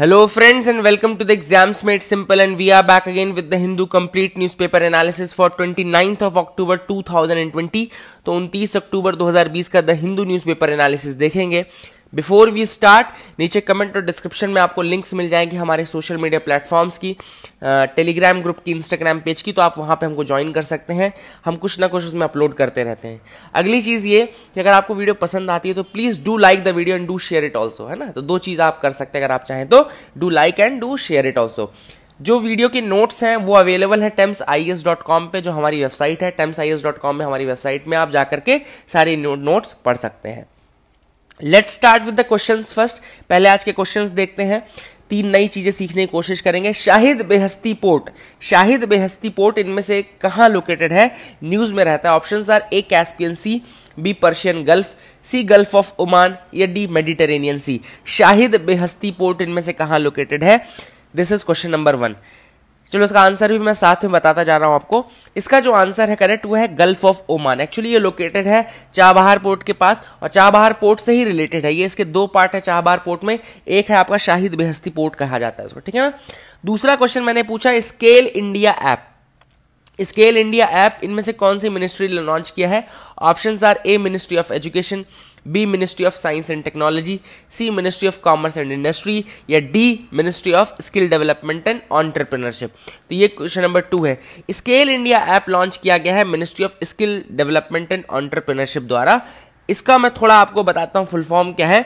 Hello friends and welcome to the exams made simple and we are back again with the Hindu complete newspaper analysis for twenty ninth of October two thousand and twenty तो उनतीस अक्टूबर दो हजार बीस का the Hindu newspaper analysis देखेंगे before we start नीचे comment और डिस्क्रिप्शन में आपको लिंक्स मिल जाएंगे हमारे सोशल मीडिया प्लेटफॉर्म्स की टेलीग्राम ग्रुप की इंस्टाग्राम पेज की तो आप वहाँ पे हमको ज्वाइन कर सकते हैं हम कुछ ना कुछ उसमें अपलोड करते रहते हैं अगली चीज़ ये कि अगर आपको वीडियो पसंद आती है तो please do like the video and do share it also है ना तो दो चीज़ आप कर सकते हैं अगर आप चाहें तो do like and do share it also जो वीडियो के नोट्स हैं वो अवेलेबल है Tems I S dot com पर जो हमारी वेबसाइट है Tems I S dot com में हमारी वेबसाइट में आप जाकर के सारे नोट्स पढ़ सकते हैं let start with the questions first पहले आज के क्वेश्चंस देखते हैं तीन नई चीजें सीखने की कोशिश करेंगे Shahid Beheshti port Shahid Beheshti port इनमें से कहाँ लोकेटेड है न्यूज में रहता है option are A Caspian sea B Persian gulf C gulf of Oman या D Mediterranean sea Shahid Beheshti port इनमें से कहाँ लोकेटेड है this is question number one चलो इसका आंसर भी मैं साथ में बताता जा रहा हूँ आपको इसका जो आंसर है करेक्ट वो है गल्फ ऑफ ओमान एक्चुअली ये लोकेटेड है चाबहार पोर्ट के पास और चाबहार पोर्ट से ही रिलेटेड है ये इसके दो पार्ट है चाबहार पोर्ट में एक है आपका शाहिद बेहस्ती पोर्ट कहा जाता है उसको ठीक है ना दूसरा क्वेश्चन मैंने पूछा Scale India app Scale India app इनमें से कौन सी मिनिस्ट्री लॉन्च किया है option are A ministry of education B ministry of science and technology C ministry of commerce and industry या D ministry of skill development and entrepreneurship तो ये question number two है स्केल इंडिया ऐप लॉन्च किया गया है ministry of skill development and entrepreneurship द्वारा इसका मैं थोड़ा आपको बताता हूँ फुल फॉर्म क्या है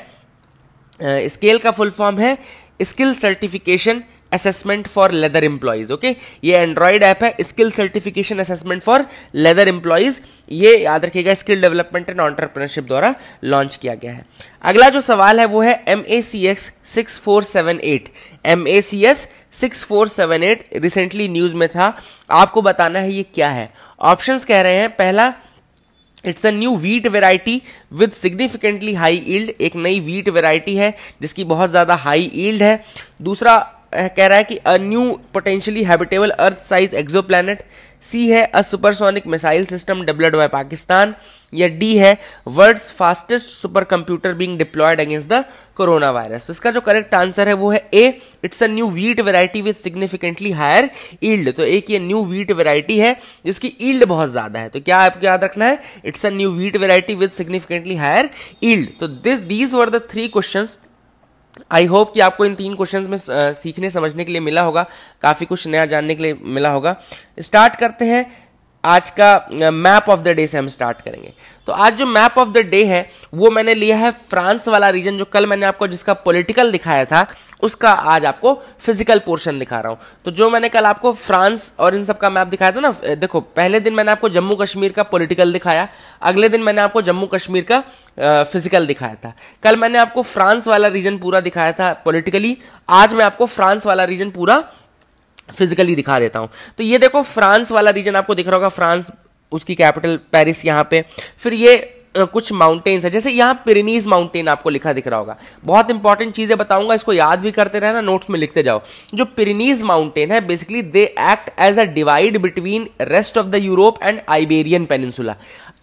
स्केल uh, का फुल फॉर्म है skill certification assessment for leather employees okay ये एंड्रॉइड ऐप है skill certification assessment for leather employees ये याद रखिएगा स्किल डेवलपमेंट एंड ऑन्टरप्रनरशिप द्वारा लॉन्च किया गया है अगला जो सवाल है वो है M A C X six four seven eight M A C S six four seven eight recently news में था आपको बताना है ये क्या है ऑप्शन कह रहे हैं पहला it's a new wheat variety with significantly high yield एक नई वीट वेराइटी है जिसकी बहुत ज़्यादा हाई ईल्ड है दूसरा कह रहा है कि a new potentially habitable earth size exoplanet C है a supersonic missile system developed by Pakistan या डी है world's fastest super computer being deployed against the corona virus तो इसका जो करेक्ट आंसर है वो है A it's a new wheat variety with significantly higher yield तो एक ये न्यू वीट वेराइटी है जिसकी ईल्ड बहुत ज्यादा है तो क्या आपको याद रखना है it's a new wheat variety with significantly higher yield तो this these were the three question I hope कि आपको इन तीन क्वेश्चंस में सीखने समझने के लिए मिला होगा काफ़ी कुछ नया जानने के लिए मिला होगा स्टार्ट करते हैं आज का मैप ऑफ द डे से हम स्टार्ट करेंगे तो आज जो मैप ऑफ द डे है वो मैंने लिया है फ्रांस वाला रीजन जो कल मैंने आपको जिसका पॉलिटिकल दिखाया था उसका आज आपको फिजिकल पोर्शन दिखा रहा हूं तो जो मैंने कल आपको फ्रांस और इन सब का मैप दिखाया था ना देखो पहले दिन मैंने आपको जम्मू कश्मीर का पोलिटिकल दिखाया अगले दिन मैंने आपको जम्मू कश्मीर का फिजिकल दिखाया था कल मैंने आपको फ्रांस वाला रीजन पूरा दिखाया था पोलिटिकली आज मैं आपको फ्रांस वाला रीजन पूरा फिजिकली दिखा देता हूँ तो ये देखो फ्रांस वाला रीजन आपको दिख रहा होगा फ्रांस उसकी कैपिटल पेरिस यहाँ पे फिर ये कुछ माउंटेन्स है जैसे यहाँ पिरनीज माउंटेन आपको लिखा दिख रहा होगा बहुत इंपॉर्टेंट चीजें बताऊंगा इसको याद भी करते रहना नोट्स में लिखते जाओ जो पिरनीज माउंटेन है basically they act as a divide between rest of the Europe and Iberian peninsula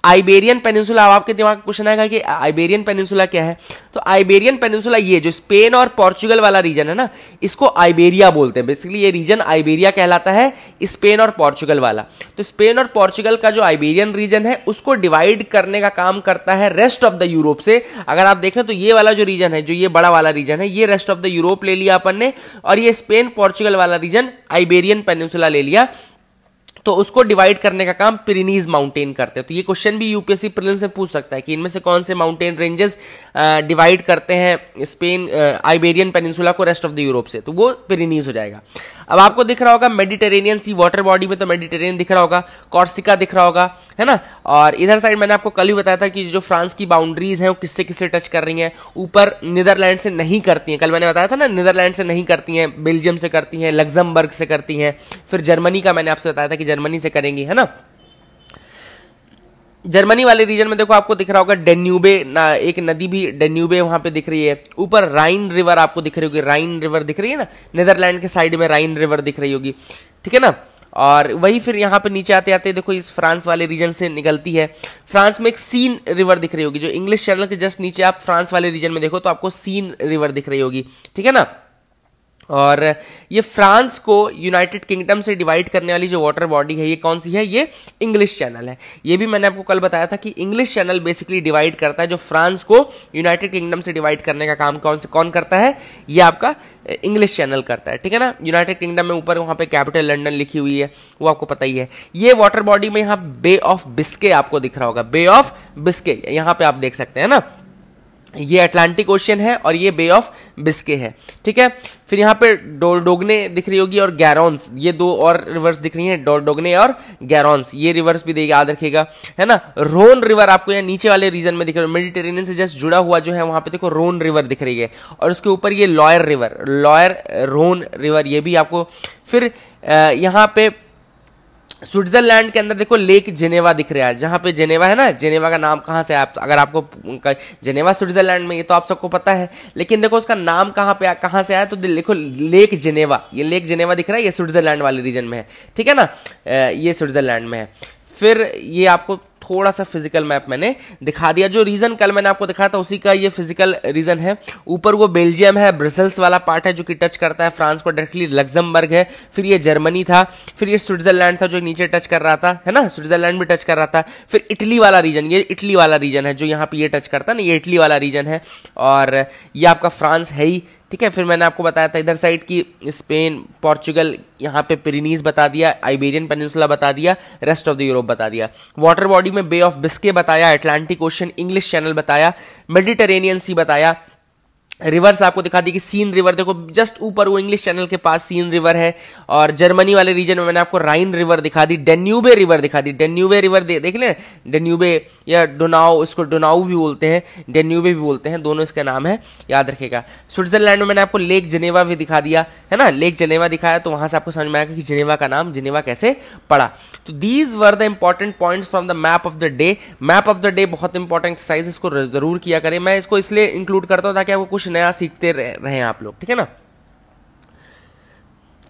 Iberian peninsula अब आपके दिमाग में क्वेश्चन आएगा कि आइबेरियन पेनिनसुला क्या है तो आइबेरियन पेनिनसुला ये जो स्पेन और पोर्चुगल वाला रीजन है ना इसको आइबेरिया बोलते हैं बेसिकली ये रीजन आइबेरिया कहलाता है स्पेन और पोर्चुगल वाला तो स्पेन और पोर्चुगल का जो आइबेरियन रीजन है उसको डिवाइड करने का काम करता है रेस्ट ऑफ द यूरोप से अगर आप देखें तो ये वाला जो रीजन है जो ये बड़ा वाला रीजन है ये रेस्ट ऑफ द यूरोप ले लिया अपन ने और ये स्पेन पोर्चुगल वाला रीजन आइबेरियन पेनिनसुला ले लिया तो उसको डिवाइड करने का काम पिरीनीज माउंटेन करते हैं तो ये क्वेश्चन भी यूपीएससी प्रिलिम्स में पूछ सकता है कि इनमें से कौन से माउंटेन रेंजेस डिवाइड करते हैं स्पेन आइबेरियन पेनिनसुला को रेस्ट ऑफ द यूरोप से तो वो पिरीनीज हो जाएगा अब आपको दिख रहा होगा मेडिटेरेनियन सी वाटर बॉडी में तो मेडिटेरेनियन दिख रहा होगा कॉर्सिका दिख रहा होगा है ना और इधर साइड मैंने आपको कल ही बताया था कि जो फ्रांस की बाउंड्रीज है वो किससे किससे टच कर रही है ऊपर नीदरलैंड से नहीं करती है कल मैंने बताया था ना नीदरलैंड से नहीं करती है बेल्जियम से करती है लग्जमबर्ग से करती है फिर जर्मनी का मैंने आपसे बताया था कि जर्मनी से करेंगी है ना जर्मनी वाले रीजन में देखो आपको दिख रहा होगा डेन्यूबे ना एक नदी भी डेन्यूबे वहां पे दिख रही है ऊपर राइन रिवर आपको दिख रही होगी राइन रिवर दिख रही है ना नेदरलैंड के साइड में राइन रिवर दिख रही होगी ठीक है ना और वही फिर यहाँ पे नीचे आते आते देखो इस फ्रांस वाले रीजन से निकलती है फ्रांस में एक सीन रिवर दिख रही होगी जो इंग्लिश चैनल के जस्ट नीचे आप फ्रांस वाले रीजन में देखो तो आपको सीन रिवर दिख रही होगी ठीक है ना और ये फ्रांस को यूनाइटेड किंगडम से डिवाइड करने वाली जो वाटर बॉडी है ये कौन सी है ये इंग्लिश चैनल है ये भी मैंने आपको कल बताया था कि इंग्लिश चैनल बेसिकली डिवाइड करता है जो फ्रांस को यूनाइटेड किंगडम से डिवाइड करने का काम कौन से कौन करता है ये आपका इंग्लिश चैनल करता है ठीक है ना यूनाइटेड किंगडम में ऊपर वहाँ पे कैपिटल लंडन लिखी हुई है वो आपको पता ही है ये वाटर बॉडी में यहाँ बे ऑफ बिस्के आपको दिख रहा होगा बे ऑफ बिस्के यहाँ पर आप देख सकते हैं ना ये अटलांटिक ओशियन है और ये बे ऑफ बिस्के है ठीक है फिर यहाँ पे डोलडोगने दिख रही होगी और गैरॉन्स ये दो और रिवर्स दिख रही हैं डोलडोगने और गैरॉन्स ये रिवर्स भी देगा याद रखिएगा है ना रोन रिवर आपको यहाँ नीचे वाले रीजन में दिख रहा है मेडिटेरेनियन से जस्ट जुड़ा हुआ जो है वहां पे देखो रोन रिवर दिख रही है और उसके ऊपर ये Loire river Loire Rhone river ये भी आपको फिर यहाँ पे स्विट्जरलैंड के अंदर देखो लेक जेनेवा दिख रहा है जहां पे जेनेवा है ना जेनेवा का नाम कहां से आप अगर आपको जेनेवा स्विट्जरलैंड में ये तो आप सबको पता है लेकिन देखो उसका नाम कहां पे कहां से आया तो देखो लेक जेनेवा ये लेक जेनेवा दिख रहा है ये स्विट्जरलैंड वाले रीजन में है ठीक है ना ये स्विट्जरलैंड में है फिर ये आपको थोड़ा सा फिजिकल मैप मैंने दिखा दिया जो रीज़न कल मैंने आपको दिखाया था उसी का ये फिजिकल रीज़न है ऊपर वो बेल्जियम है ब्रसल्स वाला पार्ट है जो कि टच करता है फ्रांस को डायरेक्टली लग्जमबर्ग है फिर ये जर्मनी था फिर ये स्विट्जरलैंड था जो नीचे टच कर रहा था है ना स्विट्जरलैंड भी टच कर रहा था फिर इटली वाला रीजन ये इटली वाला रीजन है जो यहाँ पर ये टच करता है ना ये इटली वाला रीजन है और ये आपका फ्रांस है ही ठीक है फिर मैंने आपको बताया था इधर साइड की स्पेन पोर्चुगल यहाँ पे पिरीनीज बता दिया आइबेरियन पेनिनसुला बता दिया रेस्ट ऑफ द यूरोप बता दिया वाटर बॉडी में बे ऑफ बिस्के बताया अटलांटिक ओशन इंग्लिश चैनल बताया मेडिटेरेनियन सी बताया रिवर्स आपको दिखा दी कि सीन रिवर देखो जस्ट ऊपर वो इंग्लिश चैनल के पास सीन रिवर है और जर्मनी वाले रीजन में मैंने आपको राइन रिवर दिखा दी डेन्यूबे रिवर दिखा दी डेन्यूबे रिवर दे, देख ले डेन्यूबे या डोनाओ इसको डोनाऊ भी बोलते हैं डेन्यूबे भी बोलते हैं दोनों इसका नाम है याद रखेगा स्विट्जरलैंड में मैंने आपको लेक जनेवा भी दिखा दिया है ना लेक जनेवा दिखाया तो वहां से आपको समझ में आया कि जनेवा का नाम जनेवा कैसे पड़ा तो these were the important point from the map of the day map of the day बहुत इंपॉर्टेंट एक्सरसाइज इसको जरूर किया करें मैं इसको इसलिए इंक्लूड करता हूँ ताकि आपको कुछ कुछ नया सीखते रहे आप लोग ठीक है ना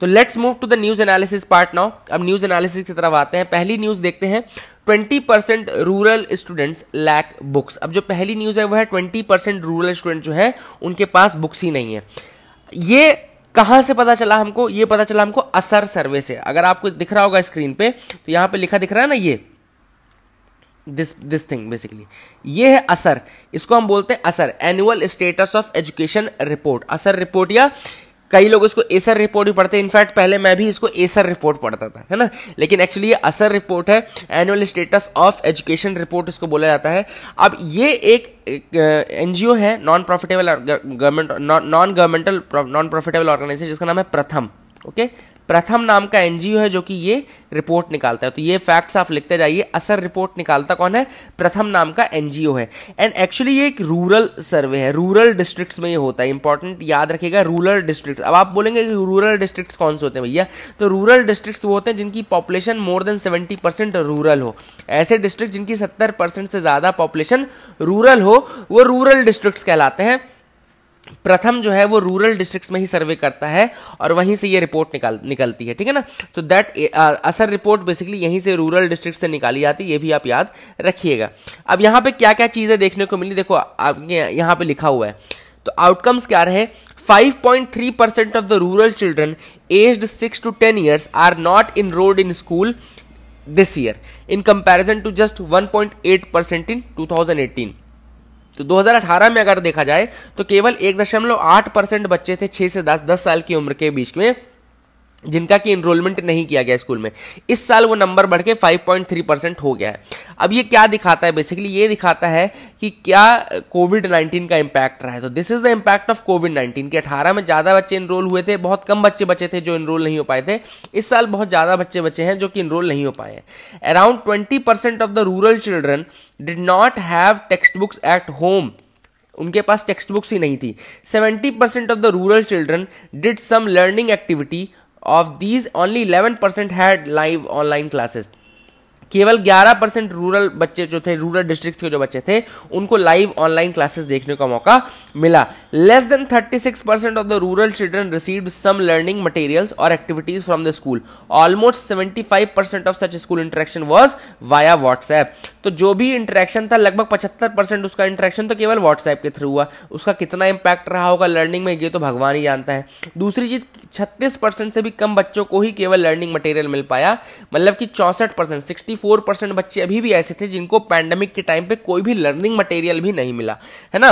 तो let's move to the news analysis part now अब न्यूज एनालिसिस की तरफ आते हैं पहली न्यूज देखते हैं 20 percent rural students lack books अब जो पहली न्यूज है वह है 20 परसेंट रूरल स्टूडेंट जो है उनके पास बुक्स ही नहीं है ये कहां से पता चला हमको ये पता चला हमको असर सर्वे से अगर आपको दिख रहा होगा स्क्रीन पे तो यहां पे लिखा दिख रहा है ना ये दिस दिस थिंग बेसिकली ये है असर इसको हम बोलते हैं ASER annual status of education report ASER report या कई लोग इसको एसर रिपोर्ट भी पढ़ते हैं इनफैक्ट पहले मैं भी इसको एसर रिपोर्ट पढ़ता था है ना लेकिन एक्चुअली ये असर रिपोर्ट है annual status of education report इसको बोला जाता है अब ये एक एनजीओ है non profitable government non governmental non profitable organisation जिसका नाम है प्रथम ओके प्रथम नाम का एनजीओ है जो कि ये रिपोर्ट निकालता है तो ये फैक्ट्स आप लिखते जाइए असर रिपोर्ट निकालता कौन है प्रथम नाम का एनजीओ है एंड एक्चुअली ये एक रूरल सर्वे है रूरल डिस्ट्रिक्ट्स में ये होता है इंपॉर्टेंट याद रखिएगा रूरल डिस्ट्रिक्ट अब आप बोलेंगे कि रूरल डिस्ट्रिक्ट कौन से होते हैं भैया तो रूरल डिस्ट्रिक्ट वो होते हैं जिनकी population more than seventy percent rural हो ऐसे डिस्ट्रिक्ट जिनकी सत्तर परसेंट से ज़्यादा पॉपुलेशन रूरल हो वो रूरल डिस्ट्रिक्ट कहलाते हैं प्रथम जो है वो रूरल डिस्ट्रिक्ट्स में ही सर्वे करता है और वहीं से ये रिपोर्ट निकाल निकलती है ठीक है ना तो दैट असर रिपोर्ट बेसिकली यहीं से रूरल डिस्ट्रिक्ट से निकाली जाती है ये भी आप याद रखिएगा अब यहाँ पे क्या क्या चीज़ें देखने को मिली देखो आपके यहाँ पे लिखा हुआ है तो आउटकम्स क्या रहे 5.3 percent of the rural children aged six to ten years are not in in school this year in comparison to just one percent in two तो 2018 में अगर देखा जाए तो केवल एक दशमलव आठ परसेंट बच्चे थे छह से दस दस साल की उम्र के बीच में जिनका कि इनरोलमेंट नहीं किया गया स्कूल में इस साल वो नंबर बढ़ के 5.3 परसेंट हो गया है अब ये क्या दिखाता है बेसिकली ये दिखाता है कि क्या कोविड 19 का इम्पैक्ट रहा है तो this is the impact of Covid 19 के 18 में ज़्यादा बच्चे इनरोल हुए थे बहुत कम बच्चे बचे थे जो इनरोल नहीं हो पाए थे इस साल बहुत ज़्यादा बच्चे बचे हैं जो कि इनरोल नहीं हो पाए हैं around twenty of the rural children did not have text books at home उनके पास टेक्स्ट बुक्स ही नहीं थी 70% of the rural children did some learning activity of these only 11% had live online classes केवल 11 परसेंट रूरल बच्चे जो थे rural district के जो बच्चे थे उनको लाइव ऑनलाइन क्लासेस देखने का मौका मिला less than 36 percent of the rural children receive some learning materials और activities from the school almost 75 percent of such school interaction was via WhatsApp तो जो भी इंटरेक्शन था लगभग पचहत्तर परसेंट उसका इंटरेक्शन तो केवल व्हाट्सएप के थ्रू हुआ उसका कितना इंपैक्ट रहा होगा लर्निंग में ये तो भगवान ही जानता है दूसरी चीज छत्तीस परसेंट से भी कम बच्चों को ही केवल लर्निंग मटेरियल मिल पाया मतलब कि चौंसठ परसेंट सिक्सटी फोर परसेंट बच्चे अभी भी ऐसे थे जिनको पैंडमिक के टाइम पे कोई भी लर्निंग मटेरियल भी नहीं मिला है ना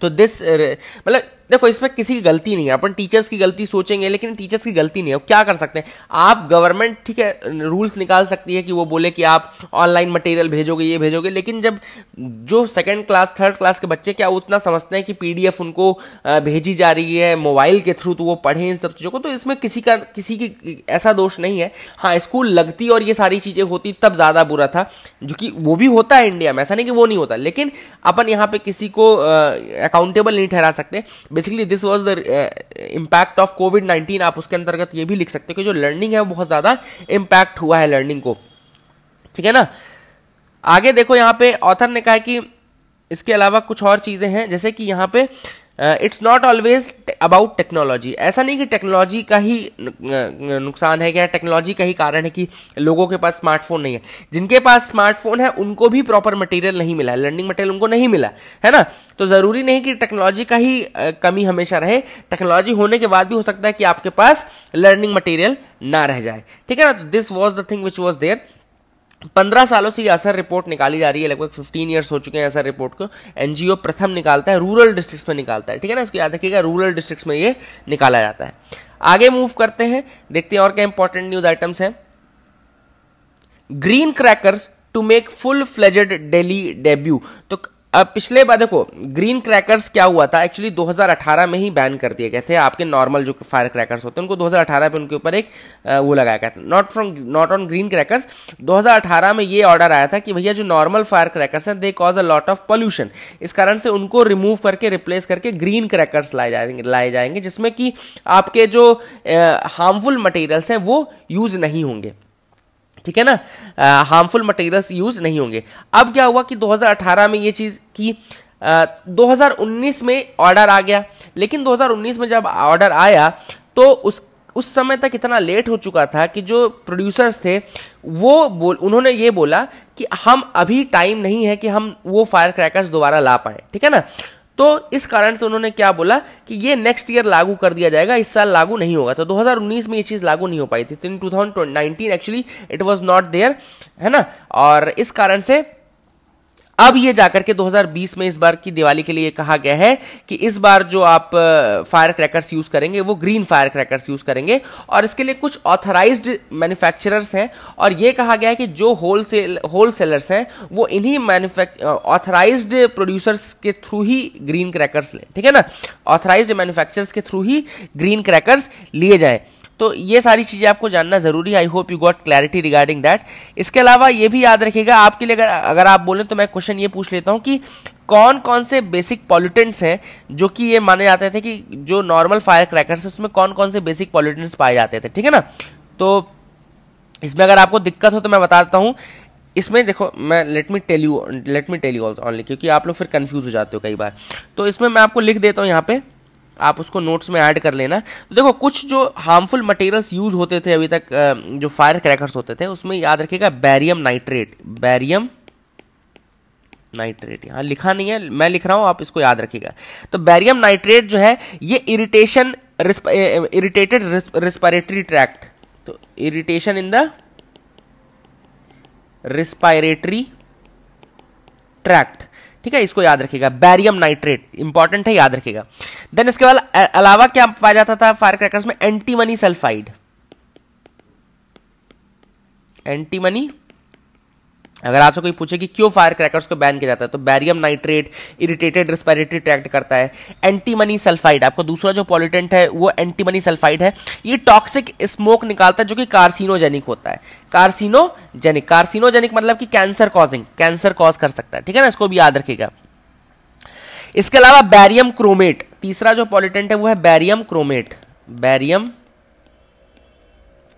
तो दिस मतलब देखो इसमें किसी की गलती नहीं है अपन टीचर्स की गलती सोचेंगे लेकिन टीचर्स की गलती नहीं है क्या कर सकते हैं आप गवर्नमेंट ठीक है रूल्स निकाल सकती है कि वो बोले कि आप ऑनलाइन मटेरियल भेजोगे ये भेजोगे लेकिन जब जो सेकेंड क्लास थर्ड क्लास के बच्चे क्या उतना समझते हैं कि पी उनको भेजी जा रही है मोबाइल के थ्रू तो वो पढ़े इन सब चीज़ों को तो इसमें किसी का किसी की ऐसा दोष नहीं है हाँ स्कूल लगती और ये सारी चीज़ें होती तब ज़्यादा बुरा था जो कि वो भी होता है इंडिया में ऐसा नहीं कि वो नहीं होता लेकिन अपन यहाँ पे किसी को अकाउंटेबल नहीं ठहरा सकते basically this was the impact of Covid nineteen आप उसके अंतर्गत ये भी लिख सकते हो कि जो लर्निंग है वो बहुत ज़्यादा इम्पैक्ट हुआ है लर्निंग को ठीक है ना आगे देखो यहाँ पे ऑथर ने कहा कि इसके अलावा कुछ और चीज़ें हैं जैसे कि यहाँ पे it's not always about technology ऐसा नहीं कि टेक्नोलॉजी का ही नुकसान है क्या टेक्नोलॉजी का ही कारण है कि लोगों के पास स्मार्टफोन नहीं है जिनके पास स्मार्टफोन है उनको भी प्रॉपर मटेरियल नहीं मिला है लर्निंग मटेरियल उनको नहीं मिला है ना तो ज़रूरी नहीं कि टेक्नोलॉजी का ही uh, कमी हमेशा रहे टेक्नोलॉजी होने के बाद भी हो सकता है कि आपके पास लर्निंग मटेरियल ना रह जाए ठीक है ना this was the thing which was there पंद्रह सालों से ये असर रिपोर्ट निकाली जा रही है लगभग फिफ्टीन ईयर्स हो चुके हैं असर रिपोर्ट को एनजीओ प्रथम निकालता है रूरल डिस्ट्रिक्ट्स में निकालता है ठीक है ना इसको याद रखिएगा रूरल डिस्ट्रिक्ट्स में ये निकाला जाता है आगे मूव करते हैं देखते हैं और क्या इंपॉर्टेंट न्यूज आइटम्स हैं green crackers to make full fledged Delhi debut तो अब पिछले बार देखो ग्रीन क्रैकर्स क्या हुआ था एक्चुअली 2018 में ही बैन कर दिए गए थे आपके नॉर्मल जो फायर क्रैकर्स होते हैं उनको 2018 में उनके ऊपर एक वो लगाया गया था not from not on green crackers 2018 में ये ऑर्डर आया था कि भैया जो नॉर्मल फायर क्रैकर्स हैं they cause a lot of pollution इस कारण से उनको रिमूव करके रिप्लेस करके ग्रीन क्रैकर्स लाए जाएंगे लाए जाएंगे जिसमें कि आपके जो हार्मफुल मटेरियल्स हैं वो यूज नहीं होंगे ठीक है ना हार्मफुल मटेरियल्स यूज नहीं होंगे अब क्या हुआ कि 2018 में ये चीज़ की आ, 2019 में ऑर्डर आ गया लेकिन 2019 में जब ऑर्डर आया तो उस उस समय तक इतना लेट हो चुका था कि जो प्रोड्यूसर्स थे वो बोल उन्होंने ये बोला कि हम अभी टाइम नहीं है कि हम वो फायर क्रैकर्स दोबारा ला पाए ठीक है ना तो इस कारण से उन्होंने क्या बोला कि ये नेक्स्ट ईयर लागू कर दिया जाएगा इस साल लागू नहीं होगा तो 2019 में ये चीज़ लागू नहीं हो पाई थी in two actually it was not there है ना और इस कारण से अब ये जाकर के 2020 में इस बार की दिवाली के लिए कहा गया है कि इस बार जो आप फायर क्रैकर्स यूज करेंगे वो ग्रीन फायर क्रैकर्स यूज करेंगे और इसके लिए कुछ ऑथराइज्ड मैन्युफैक्चरर्स हैं और ये कहा गया है कि जो होलसेल होलसेलर्स हैं वो इन्हीं ऑथराइज प्रोड्यूसर्स के थ्रू ही ग्रीन क्रैकर्स लें ठीक है ना ऑथराइज मैन्युफैक्चरर्स के थ्रू ही ग्रीन क्रैकर्स लिए जाएं तो ये सारी चीज़ें आपको जानना ज़रूरी है I hope you got clarity regarding that इसके अलावा ये भी याद रखिएगा आपके लिए अगर अगर आप बोलें तो मैं क्वेश्चन ये पूछ लेता हूँ कि कौन कौन से बेसिक पॉल्यूटेंट्स हैं जो कि ये माने जाते थे कि जो नॉर्मल फायर क्रैकर्स उसमें कौन कौन से बेसिक पॉल्यूटेंट्स पाए जाते थे ठीक है ना तो इसमें अगर आपको दिक्कत हो तो मैं बताता हूँ इसमें देखो मैं let me tell you let me tell you only क्योंकि आप लोग फिर कंफ्यूज हो जाते हो कई बार तो इसमें मैं आपको लिख देता हूँ यहाँ पे आप उसको नोट्स में ऐड कर लेना तो देखो कुछ जो हार्मफुल मटेरियल्स यूज होते थे अभी तक जो फायर क्रैकर्स होते थे उसमें याद रखिएगा बैरियम नाइट्रेट बैरियम नाइट्रेट यहाँ लिखा नहीं है मैं लिख रहा हूँ आप इसको याद रखिएगा तो बैरियम नाइट्रेट जो है ये इरिटेशन इरिटेटेड रिस्पायरेटरी ट्रैक्ट तो irritation in the respiratory tract ठीक है इसको याद रखिएगा बैरियम नाइट्रेट इंपॉर्टेंट है याद रखिएगा देन इसके बाद अलावा क्या पाया जाता था फायर क्रैकर्स में एंटीमनी सल्फाइड एंटीमनी अगर आपसे कोई पूछे कि क्यों फायर क्रैकर्स को बैन किया जाता है तो barium nitrate irritated respiratory tract करता है एंटीमनी सल्फाइड आपको दूसरा जो पॉलिटेंट है वो एंटीमनी सल्फाइड है ये टॉक्सिक स्मोक निकालता है जो कि कार्सिनोजेनिक होता है कार्सिनोजेनिक कार्सिनोजेनिक मतलब कि कैंसर कॉजिंग कैंसर कॉज कर सकता है ठीक है ना इसको भी याद रखिएगा इसके अलावा बैरियम क्रोमेट तीसरा जो पॉलिटेंट है वो है बैरियम क्रोमेट बैरियम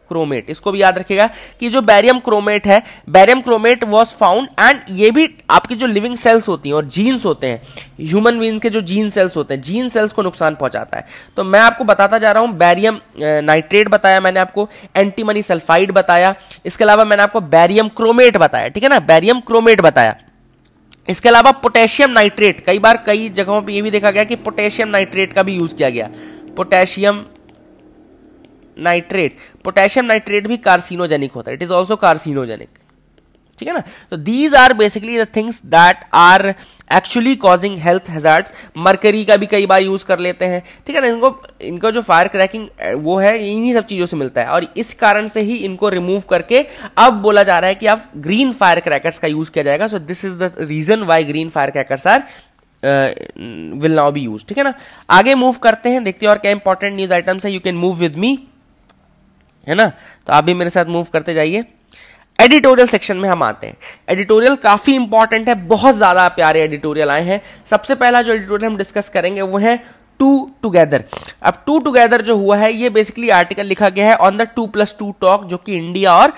क्रोमेट इसको भी याद रखिएगा कि जो बैरियम क्रोमेट है barium chromate was found and ये भी आपकी जो लिविंग सेल्स होती हैं और जीन्स होते हैं ह्यूमन बींग के जो जीन सेल्स होते हैं जीन सेल्स को नुकसान पहुंचाता है तो मैं आपको बताता जा रहा हूं बैरियम नाइट्रेट बताया मैंने आपको एंटीमनी सल्फाइड बताया इसके अलावा मैंने आपको बैरियम क्रोमेट बताया ठीक है ना बैरियम क्रोमेट बताया इसके अलावा पोटेशियम नाइट्रेट कई बार कई जगहों पे ये भी देखा गया कि पोटेशियम नाइट्रेट का भी यूज किया गया पोटेशियम नाइट्रेट पोटेशियम नाइट्रेट भी कार्सिनोजेनिक होता है इट इज ऑल्सो कार्सिनोजेनिक ठीक है ना तो these are basically the things that are actually causing health hazard mercury का भी कई बार यूज कर लेते हैं ठीक है ना इनको इनका जो फायर क्रैकिंग वो है इन्हीं सब चीजों से मिलता है और इस कारण से ही इनको रिमूव करके अब बोला जा रहा है कि अब ग्रीन फायर क्रैकर्स का यूज किया जाएगा so this is the reason why green fire crackers are will now be use ठीक है ना आगे मूव करते हैं देखते हैं और क्या इंपॉर्टेंट न्यूज आइटम्स है you can move with me है ना तो आप भी मेरे साथ मूव करते जाइए एडिटोरियल सेक्शन में हम आते हैं एडिटोरियल काफ़ी इंपॉर्टेंट है बहुत ज़्यादा प्यारे एडिटोरियल आए हैं सबसे पहला जो एडिटोरियल हम डिस्कस करेंगे वो है टू टुगेदर अब टू टुगेदर जो हुआ है ये बेसिकली आर्टिकल लिखा गया है on the two plus two talk जो कि इंडिया और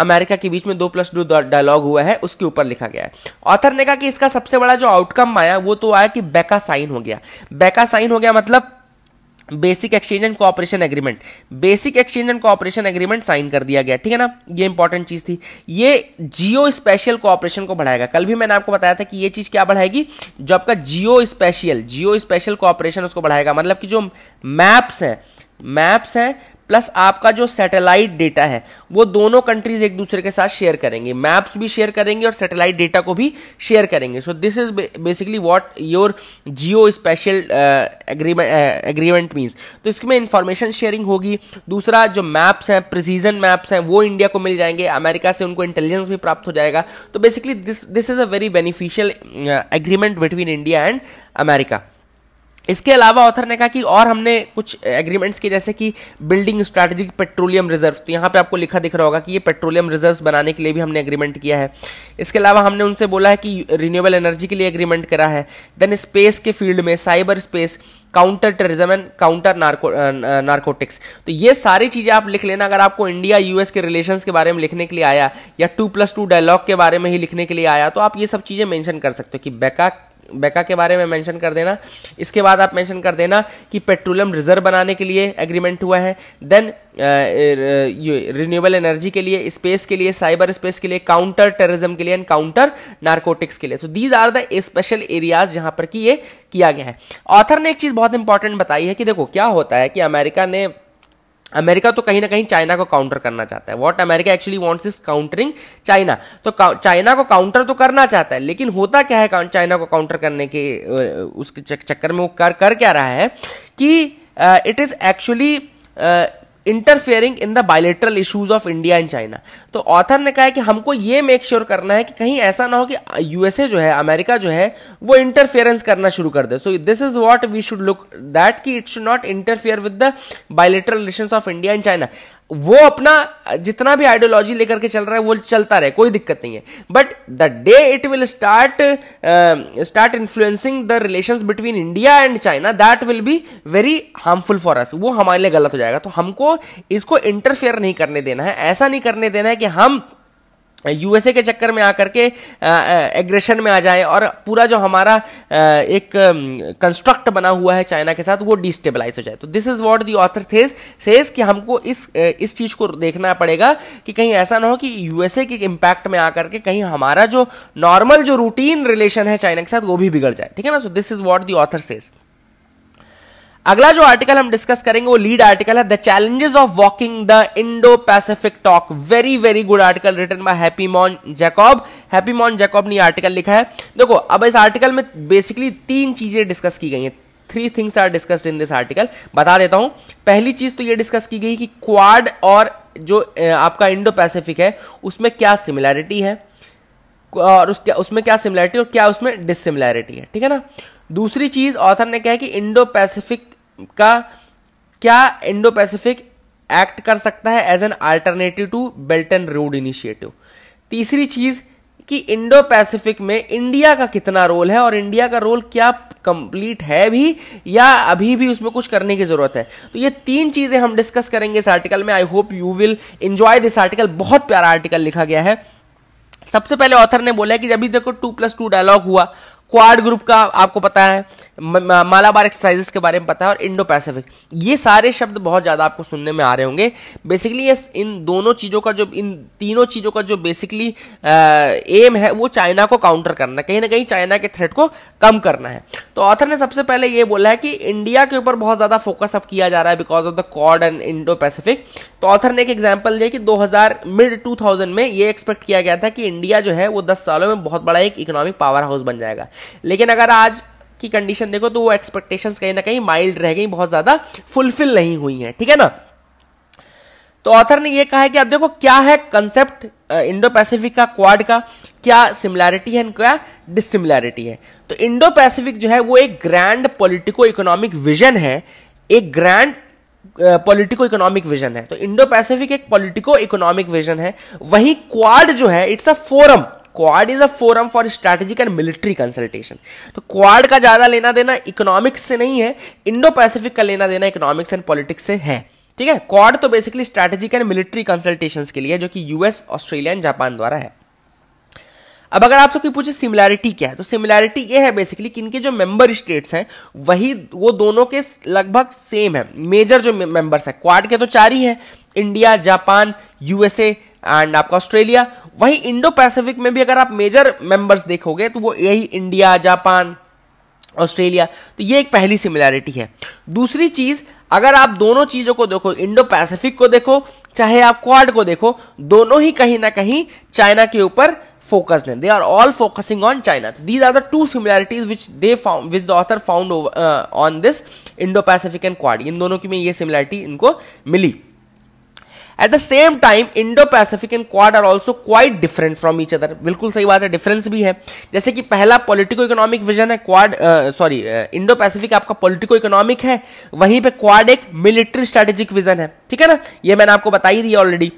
अमेरिका के बीच में दो प्लस टू डायलॉग हुआ है उसके ऊपर लिखा गया है ऑथर ने कहा कि इसका सबसे बड़ा जो आउटकम आया वो तो आया कि बैका साइन हो गया बैका साइन हो गया मतलब basic exchange and cooperation agreement basic exchange and cooperation agreement sign कर दिया गया ठीक है ना ये इंपॉर्टेंट चीज थी ये जियो स्पेशल कॉपरेशन को बढ़ाएगा कल भी मैंने आपको बताया था कि ये चीज क्या बढ़ाएगी जो आपका geospatial geospatial cooperation उसको बढ़ाएगा मतलब कि जो मैप्स हैं मैप्स हैं प्लस आपका जो सैटेलाइट डेटा है वो दोनों कंट्रीज एक दूसरे के साथ शेयर करेंगे मैप्स भी शेयर करेंगे और सैटेलाइट डेटा को भी शेयर करेंगे so this is basically what your geospatial agreement means means तो इसमें इंफॉर्मेशन शेयरिंग होगी दूसरा जो मैप्स हैं प्रिसीजन मैप्स हैं वो इंडिया को मिल जाएंगे अमेरिका से उनको इंटेलिजेंस भी प्राप्त हो जाएगा तो basically this this is a very beneficial agreement between India and America इसके अलावा ऑथर ने कहा कि और हमने कुछ एग्रीमेंट्स किए जैसे कि बिल्डिंग स्ट्रैटेजिक पेट्रोलियम रिजर्व तो यहाँ पे आपको लिखा दिख रहा होगा कि ये पेट्रोलियम रिजर्व्स बनाने के लिए भी हमने एग्रीमेंट किया है इसके अलावा हमने उनसे बोला है कि रिन्यूएबल एनर्जी के लिए एग्रीमेंट करा है देन स्पेस के फील्ड में cyber space counter terrorism and counter narco narcotics तो ये सारी चीज़ें आप लिख लेना अगर आपको इंडिया यूएस के रिलेशंस के बारे में लिखने के लिए आया या टू प्लस टू डायलॉग के बारे में ही लिखने के लिए आया तो आप ये सब चीज़ें मेंशन कर सकते हो कि बैका बेका के बारे में मेंशन कर देना इसके बाद आप मेंशन कर देना कि पेट्रोलियम रिजर्व बनाने के लिए एग्रीमेंट हुआ है देन रिन्यूएबल एनर्जी के लिए स्पेस के लिए साइबर स्पेस के लिए काउंटर टेररिज्म के लिए एंड काउंटर नार्कोटिक्स के लिए so these are the special areas यहां पर कि ये किया गया है ऑथर ने एक चीज बहुत इंपॉर्टेंट बताई है कि देखो क्या होता है कि अमेरिका ने अमेरिका तो कहीं ना कहीं चाइना को काउंटर करना चाहता है what America actually wants is countering China तो चाइना को काउंटर तो करना चाहता है लेकिन होता क्या है चाइना को काउंटर करने के उसके चक्कर में वो कर कर क्या रहा है कि it is actually interfering in the bilateral issues of India and China तो ऑथर ने कहा है कि हमको ये मेक श्योर sure करना है कि कहीं ऐसा ना हो कि यूएसए जो है अमेरिका जो है वो इंटरफेरेंस करना शुरू कर दे so this is what we should look that कि it should not interfere with the bilateral relation of India and China वो अपना जितना भी आइडियोलॉजी लेकर के चल रहा है वो चलता रहे कोई दिक्कत नहीं है but the day it will start start influencing the relations between India and China that will be very harmful for us वो हमारे लिए गलत हो जाएगा तो हमको इसको इंटरफेयर नहीं करने देना है ऐसा नहीं करने देना है कि हम यूएसए के चक्कर में आकर के एग्रेशन में आ जाए और पूरा जो हमारा एक कंस्ट्रक्ट बना हुआ है चाइना के साथ वो डिस्टेबलाइज हो जाए तो this is what the author थे कि हमको इस इस चीज को देखना पड़ेगा कि कहीं ऐसा ना हो कि यूएसए के इंपैक्ट में आकर के कहीं हमारा जो नॉर्मल जो रूटीन रिलेशन है चाइना के साथ वो भी बिगड़ जाए ठीक है ना so this is what the author says अगला जो आर्टिकल हम डिस्कस करेंगे वो लीड आर्टिकल है the challenges of walking the Indo Pacific talk very very good article written by Happymon Jacob Happymon Jacob ने आर्टिकल लिखा है देखो अब इस आर्टिकल में बेसिकली तीन चीजें डिस्कस की गई हैं three things are discussed in this article बता देता हूं पहली चीज तो ये डिस्कस की गई कि क्वाड और जो आपका इंडो पैसिफिक है उसमें क्या सिमिलैरिटी है और उसके उसमें क्या सिमिलैरिटी और क्या उसमें डिसिमिलैरिटी है ठीक है ना दूसरी चीज ऑथर ने कहा कि इंडो पैसिफिक का क्या इंडो पैसिफिक एक्ट कर सकता है as an alternative to belt and road initiative तीसरी चीज कि इंडो पैसिफिक में इंडिया का कितना रोल है और इंडिया का रोल क्या कंप्लीट है भी या अभी भी उसमें कुछ करने की जरूरत है तो ये तीन चीजें हम डिस्कस करेंगे इस आर्टिकल में I hope you will enjoy this article बहुत प्यारा आर्टिकल लिखा गया है सबसे पहले ऑथर ने बोला है कि जब भी देखो टू प्लस टू डायलॉग हुआ क्वाड ग्रुप का आपको पता है मालाबार एक्सरसाइजेस के बारे में पता है और इंडो पैसिफिक ये सारे शब्द बहुत ज़्यादा आपको सुनने में आ रहे होंगे बेसिकली ये इन दोनों चीज़ों का जो इन तीनों चीज़ों का जो बेसिकली एम है वो चाइना को काउंटर करना कहीं ना कहीं चाइना के थ्रेट को कम करना है तो ऑथर ने सबसे पहले ये बोला है कि इंडिया के ऊपर बहुत ज़्यादा फोकस अब किया जा रहा है because of the quad and Indo Pacific तो ऑथर ने एक एग्जाम्पल दिया कि 2000 मिड 2000 में ये एक्सपेक्ट किया गया था कि इंडिया जो है वो 10 सालों में बहुत बड़ा एक इकोनॉमिक पावर हाउस बन जाएगा लेकिन अगर आज की कंडीशन देखो तो वो एक्सपेक्टेशन कहीं ना कहीं माइल्ड रह गई बहुत ज्यादा फुलफिल नहीं हुई है ठीक है ना तो ऑथर ने ये कहा है कि अब देखो क्या है कंसेप्ट इंडो पैसिफिक का क्वाड का क्या सिमिलैरिटी है क्या डिसिमिलैरिटी है तो इंडो पैसिफिक जो है वो एक ग्रैंड पॉलिटिको इकोनॉमिक विजन है एक ग्रैंड पॉलिटिको इकोनॉमिक विजन है तो इंडो पैसिफिक एक पॉलिटिको इकोनॉमिक विजन है वही क्वाड जो है it's a forum quad is a forum for strategic and military consultation तो क्वाड का ज्यादा लेना देना इकोनॉमिक्स से नहीं है इंडो पैसिफिक का लेना देना इकोनॉमिक्स एंड पॉलिटिक्स से है ठीक है क्वाड तो basically strategic and military consultation के लिए जो कि यूएस ऑस्ट्रेलिया एंड जापान द्वारा है अब अगर आप सबकी पूछे सिमिलैरिटी क्या है तो सिमिलैरिटी ये है बेसिकली कि इनके जो मेंबर स्टेट्स हैं वही वो दोनों के लगभग सेम है मेजर जो मेंबर्स हैं क्वाड के तो चार ही हैं इंडिया जापान यूएसए एंड आपका ऑस्ट्रेलिया वहीं इंडो पैसिफिक में भी अगर आप मेजर मेंबर्स देखोगे तो वो यही इंडिया जापान ऑस्ट्रेलिया तो ये एक पहली सिमिलैरिटी है दूसरी चीज अगर आप दोनों चीजों को देखो इंडो पैसिफिक को देखो चाहे आप क्वाड को देखो दोनों ही कहीं ना कहीं चाइना के ऊपर focus they are all focusing on China these are the two similarities which they which the author found on this Indo Pacific and quad इन दोनों की में ये सिमिलैरिटी इनको मिली at the same time Indo Pacific and quad are also quite different from each other बिल्कुल सही बात है डिफरेंस भी है जैसे कि पहला पॉलिटिको इकोनॉमिक विजन है क्वाड सॉरी इंडो पैसिफिक आपका पॉलिटिको इकोनॉमिक है वहीं पे क्वाड एक मिलिट्री स्ट्रेटेजिक विजन है ठीक है ना ये मैंने आपको बताई दी already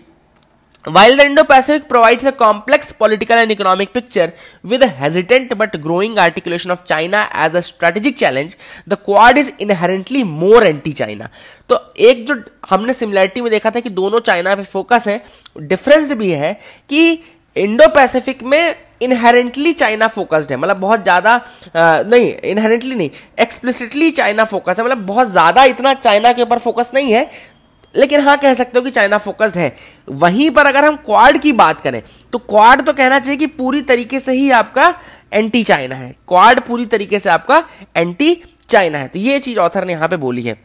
While the Indo-Pacific provides a complex political and economic picture with a hesitant but growing articulation of China as a strategic challenge, the Quad is inherently more anti-China. तो एक जो हमने सिमिलैरिटी में देखा था कि दोनों चाइना पे फोकस है डिफरेंस भी है कि इंडो पैसिफिक में इनहेरेंटली चाइना फोकस्ड है मतलब बहुत ज़्यादा नहीं इनहेरेंटली नहीं एक्सप्लिसिटली चाइना फोकस है मतलब बहुत ज़्यादा इतना चाइना के ऊपर फोकस नहीं है लेकिन हाँ कह सकते हो कि चाइना फोकस्ड है वहीं पर अगर हम क्वाड की बात करें तो क्वाड तो कहना चाहिए कि पूरी तरीके से ही आपका एंटी चाइना है क्वाड पूरी तरीके से आपका एंटी चाइना है तो ये चीज ऑथर ने यहां पे बोली है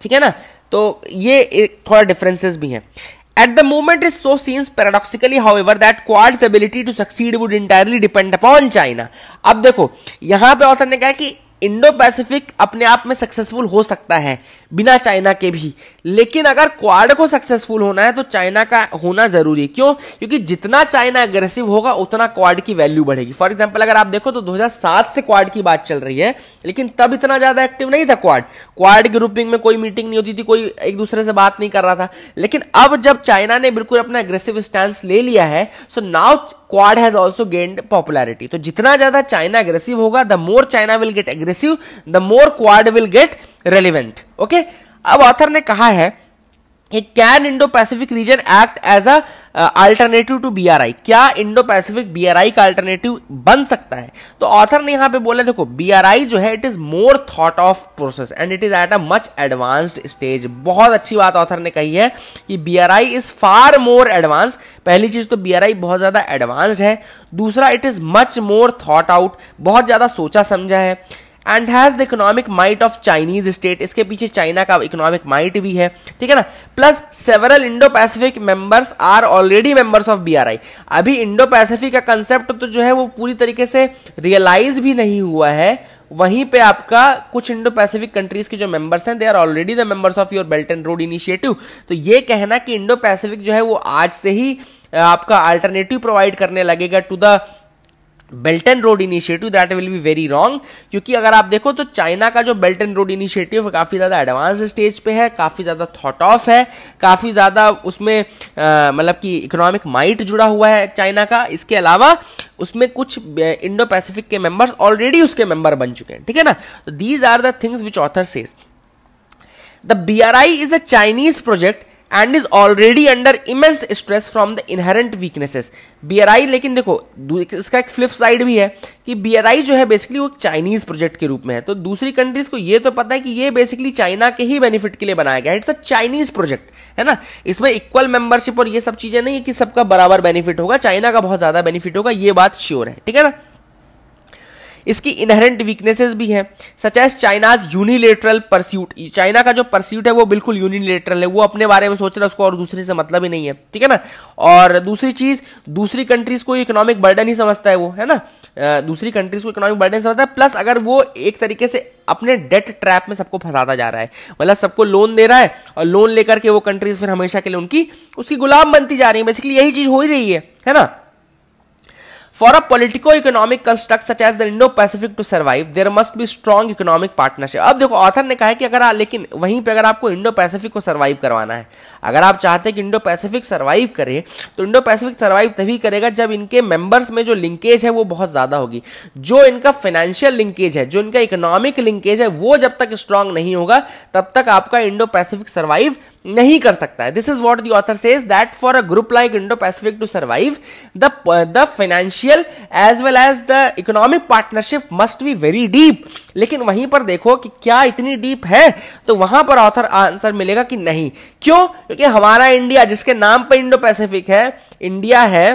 ठीक है ना तो ये थोड़ा डिफरेंसेस भी हैं the moment is so seems seems however that quad's ability to succeed would entirely depend upon China अब देखो यहां पे ऑथर ने कहा कि इंडो पैसिफिक अपने आप में सक्सेसफुल हो सकता है बिना चाइना के भी लेकिन अगर क्वाड को सक्सेसफुल होना है तो चाइना का होना जरूरी है क्यों क्योंकि जितना चाइना अग्रेसिव होगा उतना क्वाड की वैल्यू बढ़ेगी फॉर एग्जाम्पल अगर आप देखो तो 2007 से क्वाड की बात चल रही है लेकिन तब इतना ज्यादा एक्टिव नहीं था क्वाड क्वाड ग्रुपिंग में कोई मीटिंग नहीं होती थी कोई एक दूसरे से बात नहीं कर रहा था लेकिन अब जब चाइना ने बिल्कुल अपना एग्रेसिव स्टैंड ले लिया है so now quad has also gained popularity तो जितना ज्यादा चाइना अग्रेसिव होगा the more China will get aggressive the more quad will get relevant okay अब ऑथर ने कहा है can Indo Pacific region act as a alternative to BRI क्या Indo Pacific BRI का अल्टरनेटिव बन सकता है तो ऑथर ने यहां पे बोला देखो बीआरआई जो है it is more thought of process and it is at a much advanced stage बहुत अच्छी बात ऑथर ने कही है कि BRI is far more advance पहली चीज तो बीआरआई बहुत ज्यादा एडवांस्ड है दूसरा it is much more thought out बहुत ज्यादा सोचा समझा है and has the economic might of Chinese state इसके पीछे चाइना का इकोनॉमिक माइट भी है ठीक है ना plus several Indo Pacific members are already members of BRI अभी इंडो पैसिफिक का कंसेप्ट तो जो है वो पूरी तरीके से रियलाइज भी नहीं हुआ है वहीं पे आपका कुछ इंडो पैसिफिक कंट्रीज के जो मेंबर्स हैं they are already the members of your belt and road initiative तो ये कहना कि इंडो पैसिफिक जो है वो आज से ही आपका अल्टरनेटिव प्रोवाइड करने लगेगा to the belt and road initiative that will be very wrong क्योंकि अगर आप देखो तो चाइना का जो बेल्ट एंड रोड इनिशिएटिव काफ़ी ज़्यादा एडवांस स्टेज पे है काफ़ी ज़्यादा थॉट ऑफ है काफ़ी ज़्यादा उसमें मतलब कि इकोनॉमिक माइट जुड़ा हुआ है चाइना का इसके अलावा उसमें कुछ इंडो पैसिफिक के मेंबर्स ऑलरेडी उसके मेंबर बन चुके हैं ठीक है ना तो these are the things which author says the B R I is a Chinese project and is already under immense stress from the inherent weaknesses I लेकिन देखो इसका एक फ्लिप साइड भी है कि आई जो है बेसिकली वो चाइनीज प्रोजेक्ट के रूप में है तो दूसरी कंट्रीज को ये तो पता है कि ये बेसिकली चाइना के ही बेनिफिट के लिए बनाया गया है इट्स अ चाइनीज प्रोजेक्ट है ना इसमें इक्वल मेंबरशिप और ये सब चीजें नहीं है कि सबका बराबर बेनिफिट होगा चाइना का बहुत ज्यादा बेनिफिट होगा ये बात श्योर है ठीक है ना इसकी इनहेरेंट वीकनेसेस भी हैं such as China's unilateral pursuit China का जो परस्यूट है वो बिल्कुल यूनिलेटरल है वो अपने बारे में सोच रहा है उसको और दूसरे से मतलब ही नहीं है ठीक है ना और दूसरी चीज दूसरी कंट्रीज को इकोनॉमिक बर्डन ही समझता है वो है ना दूसरी कंट्रीज को इकोनॉमिक बर्डन समझता है प्लस अगर वो एक तरीके से अपने डेट ट्रैप में सबको फंसाता जा रहा है मतलब सबको लोन दे रहा है और लोन लेकर के वो कंट्रीज फिर हमेशा के लिए उनकी उसकी गुलाम बनती जा रही है बेसिकली यही चीज हो ही रही है है ना for a politico economic construct such as the Indo pacific to survive there must be strong economic partnership अब देखो ऑथर ने कहा है कि अगर आ, लेकिन वहीं पर अगर आपको इंडो पैसिफिक को सर्वाइव करवाना है अगर आप चाहते हैं कि इंडो पैसिफिक सर्वाइव करे तो इंडो पैसिफिक सर्वाइव तभी करेगा जब इनके मेंबर्स में जो लिंकेज है वो बहुत ज्यादा होगी जो इनका फाइनेंशियल लिंकेज है जो इनका इकोनॉमिक लिंकेज है वो जब तक स्ट्रांग नहीं होगा तब तक आपका इंडो पैसिफिक सर्वाइव नहीं कर सकता है this is what the author says that for a group like Indo Pacific to survive the the financial as well as the economic partnership must be very deep लेकिन वहीं पर देखो कि क्या इतनी डीप है तो वहां पर ऑथर आंसर मिलेगा कि नहीं क्यों क्योंकि हमारा इंडिया जिसके नाम पर इंडो पैसिफिक है इंडिया है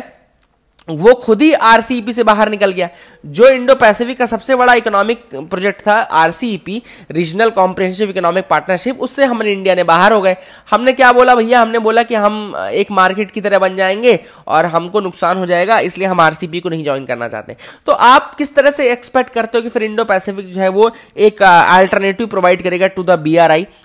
वो खुद ही आरसीपी e से बाहर निकल गया जो इंडो पैसिफिक का सबसे बड़ा इकोनॉमिक प्रोजेक्ट था RCEP regional comprehensive economic partnership उससे हमने इंडिया ने बाहर हो गए हमने क्या बोला भैया हमने बोला कि हम एक मार्केट की तरह बन जाएंगे और हमको नुकसान हो जाएगा इसलिए हम आरसीपी e को नहीं ज्वाइन करना चाहते तो आप किस तरह से एक्सपेक्ट करते हो कि फिर इंडो पैसिफिक जो है वो एक अल्टरनेटिव प्रोवाइड करेगा टू द बी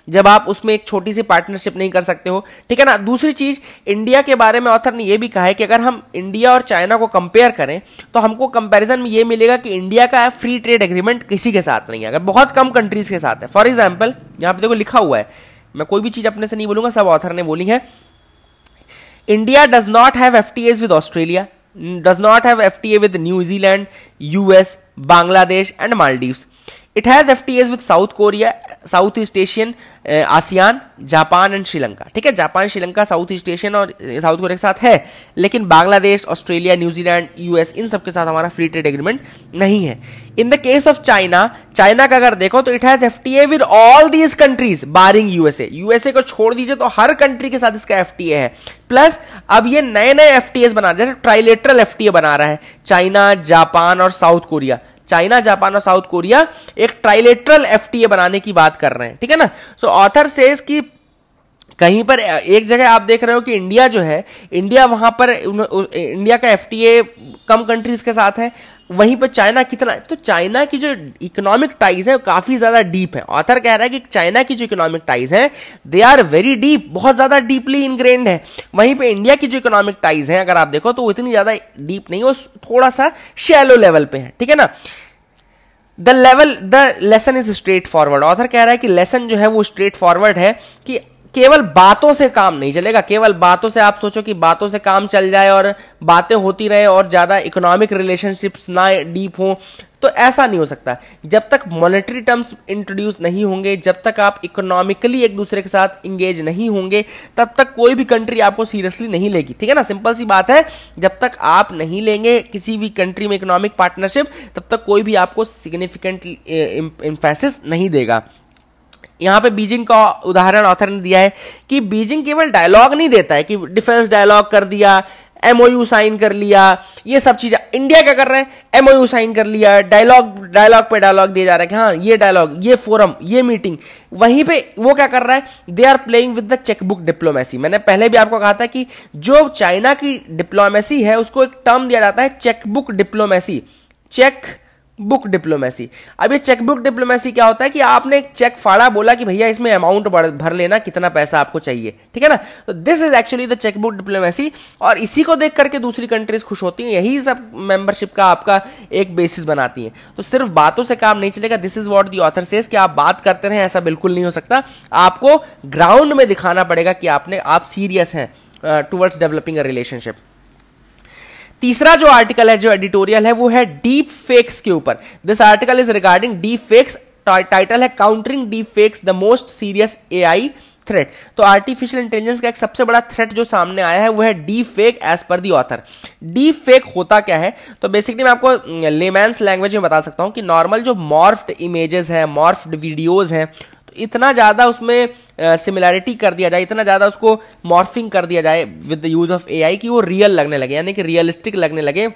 जब आप उसमें एक छोटी सी पार्टनरशिप नहीं कर सकते हो ठीक है ना दूसरी चीज इंडिया के बारे में ऑथर ने यह भी कहा है कि अगर हम इंडिया और चाइना को कंपेयर करें तो हमको कंपेरिजन में ये मिलेगा कि इंडिया का फ्री ट्रेड एग्रीमेंट किसी के साथ नहीं है अगर बहुत कम कंट्रीज के साथ है फॉर एग्जाम्पल यहाँ पे देखो लिखा हुआ है मैं कोई भी चीज़ अपने से नहीं बोलूंगा सब ऑथर ने बोली है India does not have F T As with Australia does not have F T A with New Zealand US Bangladesh and Maldives it T As with South Korea South East Asian ASEAN Japan and Sri Lanka ठीक है Japan Sri Lanka South East Asian और South uh, Korea के साथ है लेकिन Bangladesh Australia New Zealand US इन सब के साथ हमारा फ्री ट्रेड एग्रीमेंट नहीं है in the case of China China का अगर देखो तो it has F T A with all these countries barring USA USA को छोड़ दीजिए तो हर कंट्री के साथ इसका एफ टी ए है प्लस अब ये नए नए एफ टी एस बना रहे जैसे ट्राइलेटरल एफ टी ए बना रहा है चाइना जापान और साउथ कोरिया चाइना जापान और साउथ कोरिया एक ट्राइलेटरल एफ बनाने की बात कर रहे हैं ठीक है ना सो ऑथर सेज की कहीं पर एक जगह आप देख रहे हो कि इंडिया जो है इंडिया वहां पर इंडिया का एफ कम कंट्रीज के साथ है वहीं पर चाइना कितना तो चाइना की जो इकोनॉमिक टाइज है काफी ज्यादा डीप है ऑथर कह रहा है कि चाइना की जो इकोनॉमिक टाइज है दे आर वेरी डीप बहुत ज्यादा डीपली इनग्रेंड है वहीं पे इंडिया की जो इकोनॉमिक टाइज है अगर आप देखो तो इतनी ज्यादा डीप नहीं वो थोड़ा सा शेलो लेवल पे है ठीक है ना the level the lesson is straightforward author कह रहा है कि लेसन जो है वो स्ट्रेट फॉरवर्ड है कि केवल बातों से काम नहीं चलेगा केवल बातों से आप सोचो कि बातों से काम चल जाए और बातें होती रहे और ज़्यादा इकोनॉमिक रिलेशनशिप्स ना डीप हों तो ऐसा नहीं हो सकता जब तक मॉनेटरी टर्म्स इंट्रोड्यूस नहीं होंगे जब तक आप इकोनॉमिकली एक दूसरे के साथ इंगेज नहीं होंगे तब तक कोई भी कंट्री आपको सीरियसली नहीं लेगी ठीक है ना सिंपल सी बात है जब तक आप नहीं लेंगे किसी भी कंट्री में इकोनॉमिक पार्टनरशिप तब तक कोई भी आपको सिग्निफिकेंट इम्फेसिस नहीं देगा यहाँ पे बीजिंग का उदाहरण ऑथर ने दिया है कि बीजिंग केवल डायलॉग नहीं देता है कि डिफेंस डायलॉग कर दिया एमओयू साइन कर लिया ये सब चीज इंडिया क्या कर रहे हैं एमओयू साइन कर लिया डायलॉग डायलॉग पे डायलॉग दिया जा रहा है कि हाँ ये डायलॉग ये फोरम ये मीटिंग वहीं पे वो क्या कर रहा है they are playing with the chequebook diplomacy मैंने पहले भी आपको कहा था कि जो चाइना की डिप्लोमेसी है उसको एक टर्म दिया जाता है chequebook diplomacy chequebook diplomacy अब ये चेकबुक डिप्लोमेसी क्या होता है कि आपने एक चेक फाड़ा बोला कि भैया इसमें अमाउंट भर लेना कितना पैसा आपको चाहिए ठीक है ना तो this is actually the chequebook diplomacy और इसी को देख करके दूसरी कंट्रीज खुश होती हैं यही सब मेंबरशिप का आपका एक बेसिस बनाती है तो सिर्फ बातों से काम नहीं चलेगा this is what the author says कि आप बात करते रहे ऐसा बिल्कुल नहीं हो सकता आपको ग्राउंड में दिखाना पड़ेगा कि आपने आप सीरियस हैं टूवर्ड्स डेवलपिंग अ रिलेशनशिप तीसरा जो आर्टिकल है जो एडिटोरियल है वो है डीप फेक्स के ऊपर this article is regarding deep fakes title है countering deep fakes the most serious a threat तो आर्टिफिशियल इंटेलिजेंस का एक सबसे बड़ा थ्रेट जो सामने आया है वो है deep fake as per the author deep fake होता क्या है तो बेसिकली मैं आपको लेमैंस mm, लैंग्वेज में बता सकता हूं कि नॉर्मल जो मॉर्फ्ड इमेजेस हैं मॉर्फ्ड वीडियोज हैं इतना ज़्यादा उसमें सिमिलैरिटी कर दिया जाए इतना ज़्यादा उसको मॉर्फिंग कर दिया जाए with the use of AI कि वो रियल लगने लगे यानी कि रियलिस्टिक लगने लगे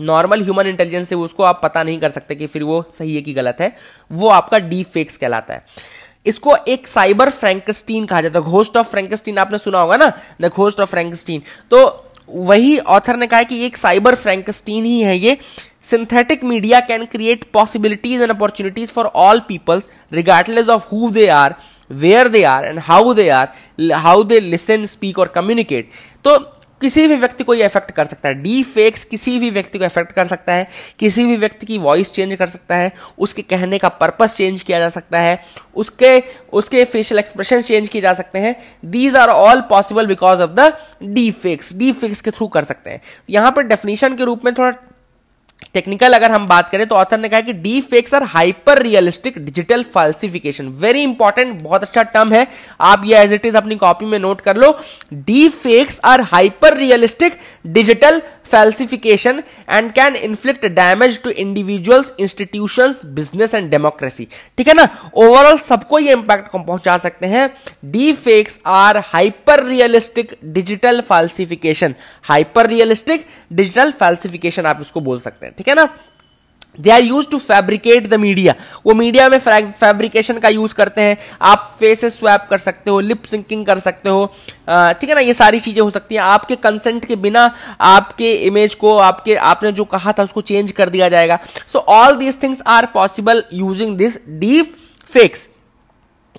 नॉर्मल ह्यूमन इंटेलिजेंस से उसको आप पता नहीं कर सकते कि फिर वो सही है कि गलत है वो आपका डीप फेक्स कहलाता है इसको एक साइबर फ्रेंकस्टीन कहा जाता है घोस्ट ऑफ फ्रेंकस्टीन आपने सुना होगा ना द घोस्ट ऑफ फ्रेंकस्टीन तो वही ऑथर ने कहा है कि एक साइबर फ्रेंकस्टीन ही है ये synthetic media can create possibilities and opportunities for all peoples regardless of who they are where they are and how they are how they listen speak और कम्युनिकेट तो किसी भी व्यक्ति को ये इफेक्ट कर सकता है डी फेक्स किसी भी व्यक्ति को इफेक्ट कर सकता है किसी भी व्यक्ति की वॉइस चेंज कर सकता है उसके कहने का पर्पस चेंज किया जा सकता है उसके उसके फेशियल एक्सप्रेशन चेंज किए जा सकते हैं these are all possible because of the D fakes D fakes के थ्रू कर सकते हैं यहाँ पर डेफिनेशन के रूप में थोड़ा टेक्निकल अगर हम बात करें तो ऑथर ने कहा कि D fakes are hyper realistic digital falsification very important बहुत अच्छा टर्म है आप ये एज इट इज अपनी कॉपी में नोट कर लो D fakes are hyper realistic digital falsification and can inflict damage to individual institution business and democracy ठीक है ना ओवरऑल सबको ये इंपैक्ट पहुंचा सकते हैं deep fakes are hyper realistic digital falsification hyper realistic digital falsification आप इसको बोल सकते हैं ठीक है ना they are use to fabricate the media वो मीडिया में फैब्रिकेशन का यूज करते हैं आप फेसेस स्वैप कर सकते हो लिप सिंकिंग कर सकते हो ठीक है ना ये सारी चीजें हो सकती हैं आपके कंसेंट के बिना आपके इमेज को आपके आपने जो कहा था उसको चेंज कर दिया जाएगा so all these things are possible using this deep fakes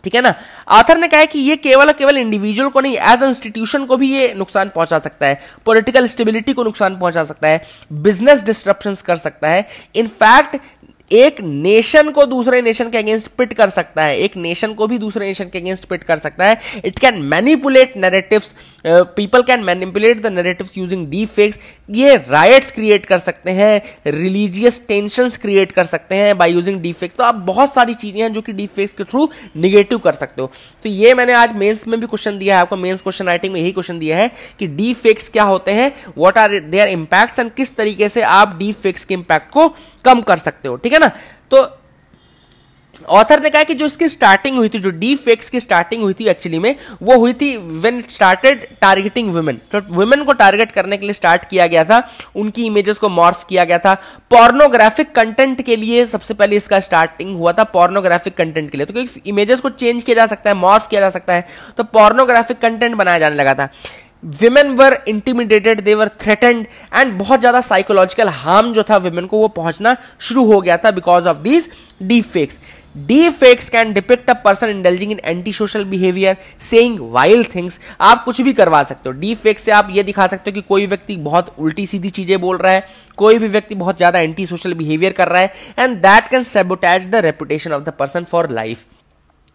ठीक है ना आथर ने कहा है कि ये केवल केवल इंडिविजुअल को नहीं एज इंस्टीट्यूशन को भी ये नुकसान पहुंचा सकता है पॉलिटिकल स्टेबिलिटी को नुकसान पहुंचा सकता है बिजनेस डिस्ट्रप्शन कर सकता है इनफैक्ट एक नेशन को दूसरे नेशन के अगेंस्ट पिट कर सकता है एक नेशन को भी दूसरे नेशन के अगेंस्ट पिट कर सकता है it can manipulate narrative people can manipulate the narratives using deep fakes ये राइट्स क्रिएट कर सकते हैं रिलीजियस टेंशन क्रिएट कर सकते हैं बाई यूजिंग डी फेक्स तो आप बहुत सारी चीजें हैं जो कि डी फेक्स के थ्रू निगेटिव कर सकते हो तो ये मैंने आज मेन्स में भी क्वेश्चन दिया है आपको मेन्स क्वेश्चन राइटिंग में यही क्वेश्चन दिया है कि डी फेक्स क्या होते हैं what are their impact and किस तरीके से आप डी फेक्स के इंपैक्ट को कम कर सकते हो ठीक है है ना तो ऑथर ने कहा कि जो इसकी स्टार्टिंग हुई थी जो डी फेक्स की स्टार्टिंग हुई थी एक्चुअली में वो हुई थी व्हेन स्टार्टेड टारगेटिंग वुमेन तो वुमेन को टारगेट करने के लिए स्टार्ट किया गया था उनकी इमेजेस को मॉर्फ किया गया था पॉर्नोग्राफिक कंटेंट के लिए सबसे पहले इसका स्टार्टिंग हुआ था पॉर्नोग्राफिक कंटेंट के लिए तो क्योंकि इमेजेस को चेंज किया जा सकता है मॉर्फ किया जा सकता है तो पॉर्नोग्राफिक कंटेंट बनाया जाने लगा था women were intimidated they were threatened and बहुत ज़्यादा साइकोलॉजिकल हार्म जो था विमेन को वो पहुंचना शुरू हो गया था because of these deep fakes D fakes can depict a person indulging in anti social behaviour saying wild things आप कुछ भी करवा सकते हो डी फेक्स से आप ये दिखा सकते हो कि कोई व्यक्ति बहुत उल्टी सीधी चीज़ें बोल रहा है कोई भी व्यक्ति बहुत ज़्यादा एंटी सोशल बिहेवियर कर रहा है and that can sabotage the reputation of the person for life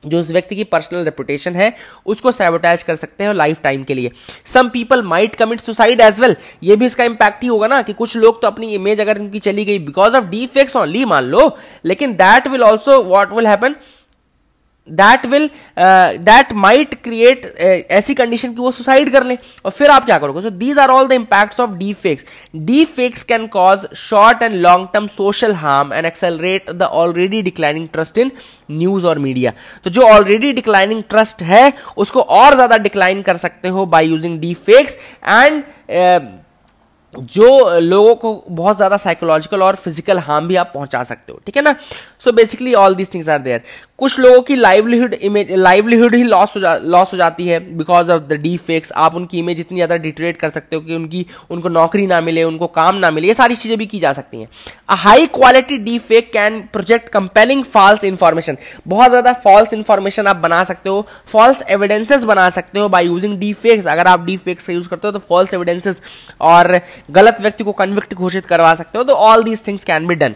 जो उस व्यक्ति की पर्सनल रेपुटेशन है उसको सैबोटाइज कर सकते हैं लाइफ टाइम के लिए some people might commit suicide as well ये भी इसका इंपैक्ट ही होगा ना कि कुछ लोग तो अपनी इमेज अगर इनकी चली गई because of deep fakes only मान लो लेकिन that will also what will happen that will that might create ऐसी कंडीशन की वो सुसाइड कर ले और फिर आप क्या करोगे so these are all the impacts of deep fakes D fakes can cause short and long term social harm and accelerate the already declining trust in news और मीडिया तो जो ऑलरेडी डिक्लाइनिंग ट्रस्ट है उसको और ज्यादा decline कर सकते हो by using deep fakes and जो लोगों को बहुत ज़्यादा साइकोलॉजिकल और फिजिकल हार्म भी आप पहुंचा सकते हो ठीक है ना so basically all these things are there कुछ लोगों की लाइवलीहुड इमेज लाइवलीहुड ही लॉस हो जा लॉस हो जाती है because of the D fakes आप उनकी इमेज इतनी ज़्यादा डिटरेट कर सकते हो कि उनकी उनको नौकरी ना मिले उनको काम ना मिले ये सारी चीज़ें भी की जा सकती हैं a high quality deep fake can project compelling false information बहुत ज़्यादा फॉल्स इन्फॉर्मेशन आप बना सकते हो फॉल्स एविडेंसेस बना सकते हो बाई यूजिंग डी फेक्स अगर आप डी फेक्स का यूज़ करते हो तो फॉल्स एविडेंसेस और गलत व्यक्ति को कन्विक्ट घोषित करवा सकते हो तो all these things can be done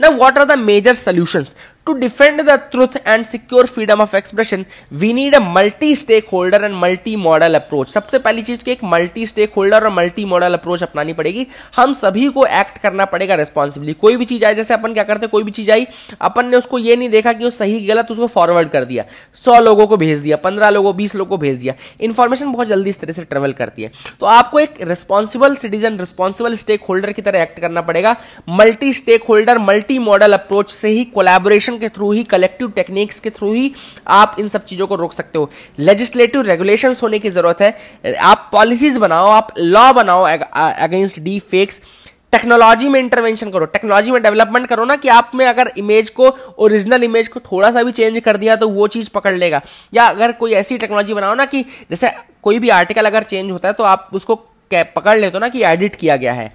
ना what are the major solutions to defend the truth and secure freedom of expression we need a multi stakeholder and multi model approach सबसे पहली चीज को एक multi-stakeholder और multi model approach अपनानी पड़ेगी हम सभी को एक्ट करना पड़ेगा रिस्पॉन्सिबली कोई भी चीज आए जैसे अपन क्या करते कोई भी चीज आई अपन ने उसको ये नहीं देखा कि वो सही गलत उसको फॉरवर्ड कर दिया सौ लोगों को भेज दिया पंद्रह लोगों बीस लोगों को भेज दिया इन्फॉर्मेशन बहुत जल्दी इस तरह से ट्रेवल करती है तो आपको एक responsible citizen responsible stakeholder की तरह एक्ट करना पड़ेगा multi stakeholder multi model approach से ही कोलेबोरेशन एक्शन के थ्रू ही कलेक्टिव टेक्निक्स के थ्रू ही आप इन सब चीज़ों को रोक सकते हो लेजिस्लेटिव रेगुलेशन होने की ज़रूरत है आप पॉलिसीज बनाओ आप लॉ बनाओ अगेंस्ट डी फेक्स टेक्नोलॉजी में इंटरवेंशन करो टेक्नोलॉजी में डेवलपमेंट करो ना कि आप में अगर इमेज को ओरिजिनल इमेज को थोड़ा सा भी चेंज कर दिया तो वो चीज़ पकड़ लेगा या अगर कोई ऐसी टेक्नोलॉजी बनाओ ना कि जैसे कोई भी आर्टिकल अगर चेंज होता है तो आप उसको पकड़ लेते हो ना कि एडिट किया गया है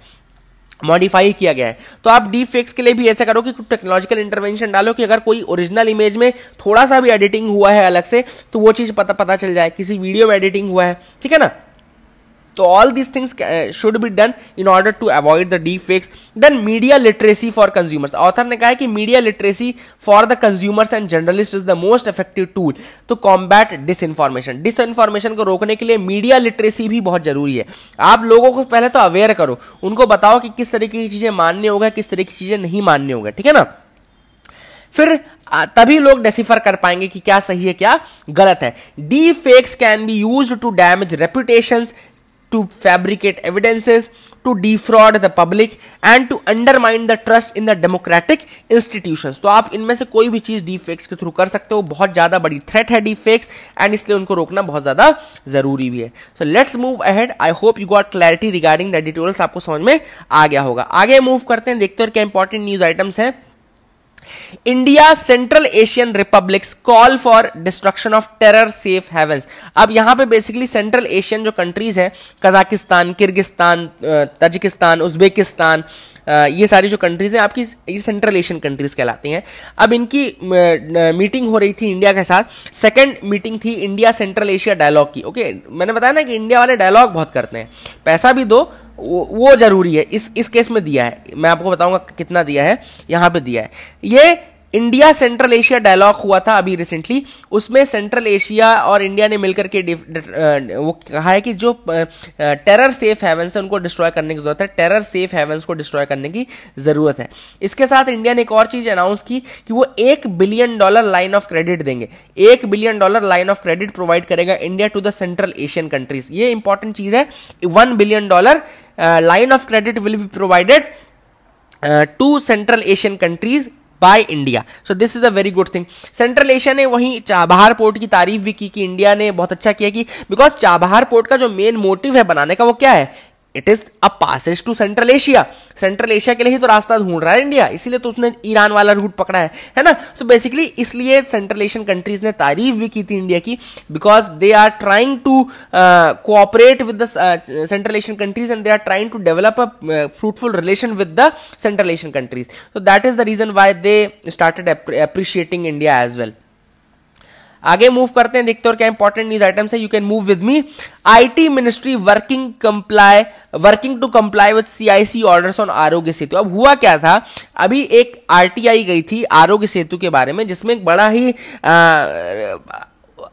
मॉडिफाई किया गया है तो आप डीप फेक्स के लिए भी ऐसा करो कि टेक्नोलॉजिकल इंटरवेंशन डालो कि अगर कोई ओरिजिनल इमेज में थोड़ा सा भी एडिटिंग हुआ है अलग से तो वो चीज़ पता पता चल जाए किसी वीडियो में एडिटिंग हुआ है ठीक है ना तो all this things should be done in order to avoid the D fakes then media literacy for consumers author ने कहा है कि media literacy for the consumers and journalist is the most effective tool to combat disinformation disinformation को रोकने के लिए media literacy भी बहुत जरूरी है आप लोगों को पहले तो अवेयर करो उनको बताओ कि किस तरीके की चीजें मान्य होगा किस तरीके की चीजें नहीं मान्य हो ठीक है ना फिर तभी लोग डेसीफर कर पाएंगे कि क्या सही है क्या गलत है deep fakes can be use to damage reputation to fabricate evidences, to defraud the public and to undermine the trust in the democratic institutions. तो आप इनमें से कोई भी चीज डीफेक्स के थ्रू कर सकते हो बहुत ज्यादा बड़ी थ्रेट है डीफेक्स एंड इसलिए उनको रोकना बहुत ज्यादा जरूरी भी है so let's move ahead I hope you got clarity regarding the details आपको समझ में आ गया होगा आगे मूव करते हैं देखते हैं क्या इंपॉर्टेंट न्यूज आइटम्स हैं India Central Asian republics call for destruction of terror safe haven अब यहां पे बेसिकली सेंट्रल एशियन जो कंट्रीज है कजाकिस्तान किर्गिस्तान तजिकिस्तान उज्बेकिस्तान ये सारी जो कंट्रीज़ हैं आपकी ये सेंट्रल एशियन कंट्रीज़ कहलाती हैं अब इनकी मीटिंग हो रही थी इंडिया के साथ सेकेंड मीटिंग थी इंडिया सेंट्रल एशिया डायलॉग की ओके मैंने बताया ना कि इंडिया वाले डायलॉग बहुत करते हैं पैसा भी दो वो जरूरी है इस इस केस में दिया है मैं आपको बताऊंगा कितना दिया है यहाँ पे दिया है ये इंडिया सेंट्रल एशिया डायलॉग हुआ था अभी रिसेंटली उसमें सेंट्रल एशिया और इंडिया ने मिलकर के वो कहा है कि जो टेरर सेफ हेवंस है उनको डिस्ट्रॉय करने की जरूरत है टेरर सेफ हेवंस को डिस्ट्रॉय करने की जरूरत है इसके साथ इंडिया ने एक और चीज अनाउंस की कि वो एक billion dollar line of credit देंगे एक billion dollar line of credit provide करेगा India to the Central Asian countries ये इंपॉर्टेंट चीज है one billion dollar line of credit will be provided to Central Asian countries by India so this is a very good thing Central Asia ने वहीं Chabahar port की तारीफ भी की कि इंडिया ने बहुत अच्छा किया कि बिकॉज चाबहार पोर्ट का जो मेन मोटिव है बनाने का वो क्या है it is a passage to Central Asia Central Asia के लिए ही तो रास्ता ढूंढ रहा है इंडिया इसीलिए तो उसने ईरान वाला रूट पकड़ा है है ना तो बेसिकली इसलिए सेंट्रल एशियन कंट्रीज ने तारीफ भी की थी इंडिया की because they are trying to cooperate with the Central Asian countries and they are trying to develop a fruitful relation with the Central Asian countries तो that is the reason why they started appreciating India as well आगे move करते हैं देखते हैं और क्या important news items है you can move with me IT ministry working comply working to comply with CIC orders on आरोग्य सेतु अब हुआ क्या था अभी एक आरटीआई गई थी आरोग्य सेतु के बारे में जिसमें एक बड़ा ही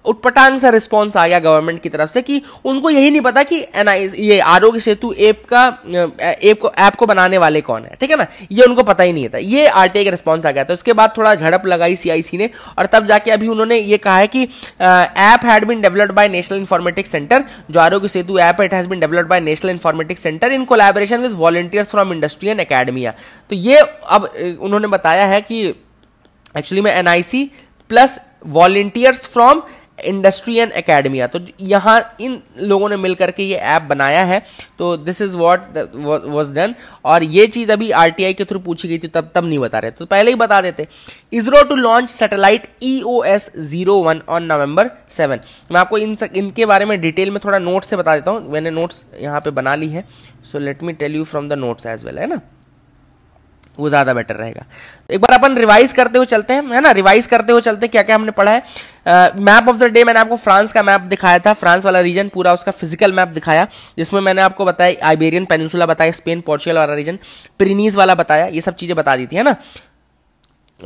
उटपटांग सा रिस्पॉन्स आ गया गवर्नमेंट की तरफ से कि उनको यही नहीं पता कि एन ये आरोग्य सेतु ऐप का ऐप को ऐप को बनाने वाले कौन है ठीक है ना ये उनको पता ही नहीं था ये आरटीआई का रिस्पॉन्स आ गया था उसके बाद थोड़ा झड़प लगाई सीआईसी ने और तब जाके अभी उन्होंने ये कहा है कि app had been developed by National Informatics Centre जो Aarogya Setu app it has been developed by National Informatics Centre in collaboration with volunteers from industry and academia तो ये अब उन्होंने बताया है कि एक्चुअली में NIC plus volunteers from industry and academia तो यहाँ इन लोगों ने मिलकर के ये ऐप बनाया है तो this is what was done और ये चीज़ अभी आर के थ्रू पूछी गई थी तब तब नहीं बता रहे तो पहले ही बता देते ISRO to launch satellite E O S zero one on November seven मैं आपको इन सक, इनके बारे में डिटेल में थोड़ा नोट्स से बता देता हूँ मैंने नोट्स यहाँ पे बना ली है so let me tell you from the notes as well है ना वो ज़्यादा बेटर रहेगा एक बार अपन रिवाइज करते हुए चलते हैं है ना रिवाइज करते हुए चलते क्या क्या हमने पढ़ा है मैप ऑफ द डे मैंने आपको फ्रांस का मैप दिखाया था फ्रांस वाला रीजन पूरा उसका फिजिकल मैप दिखाया जिसमें मैंने आपको बताया आइबेरियन पेनिसुला बताया स्पेन पोर्चुगल वाला रीजन प्रिनीज वाला बताया ये सब चीज़ें बता दी थी है ना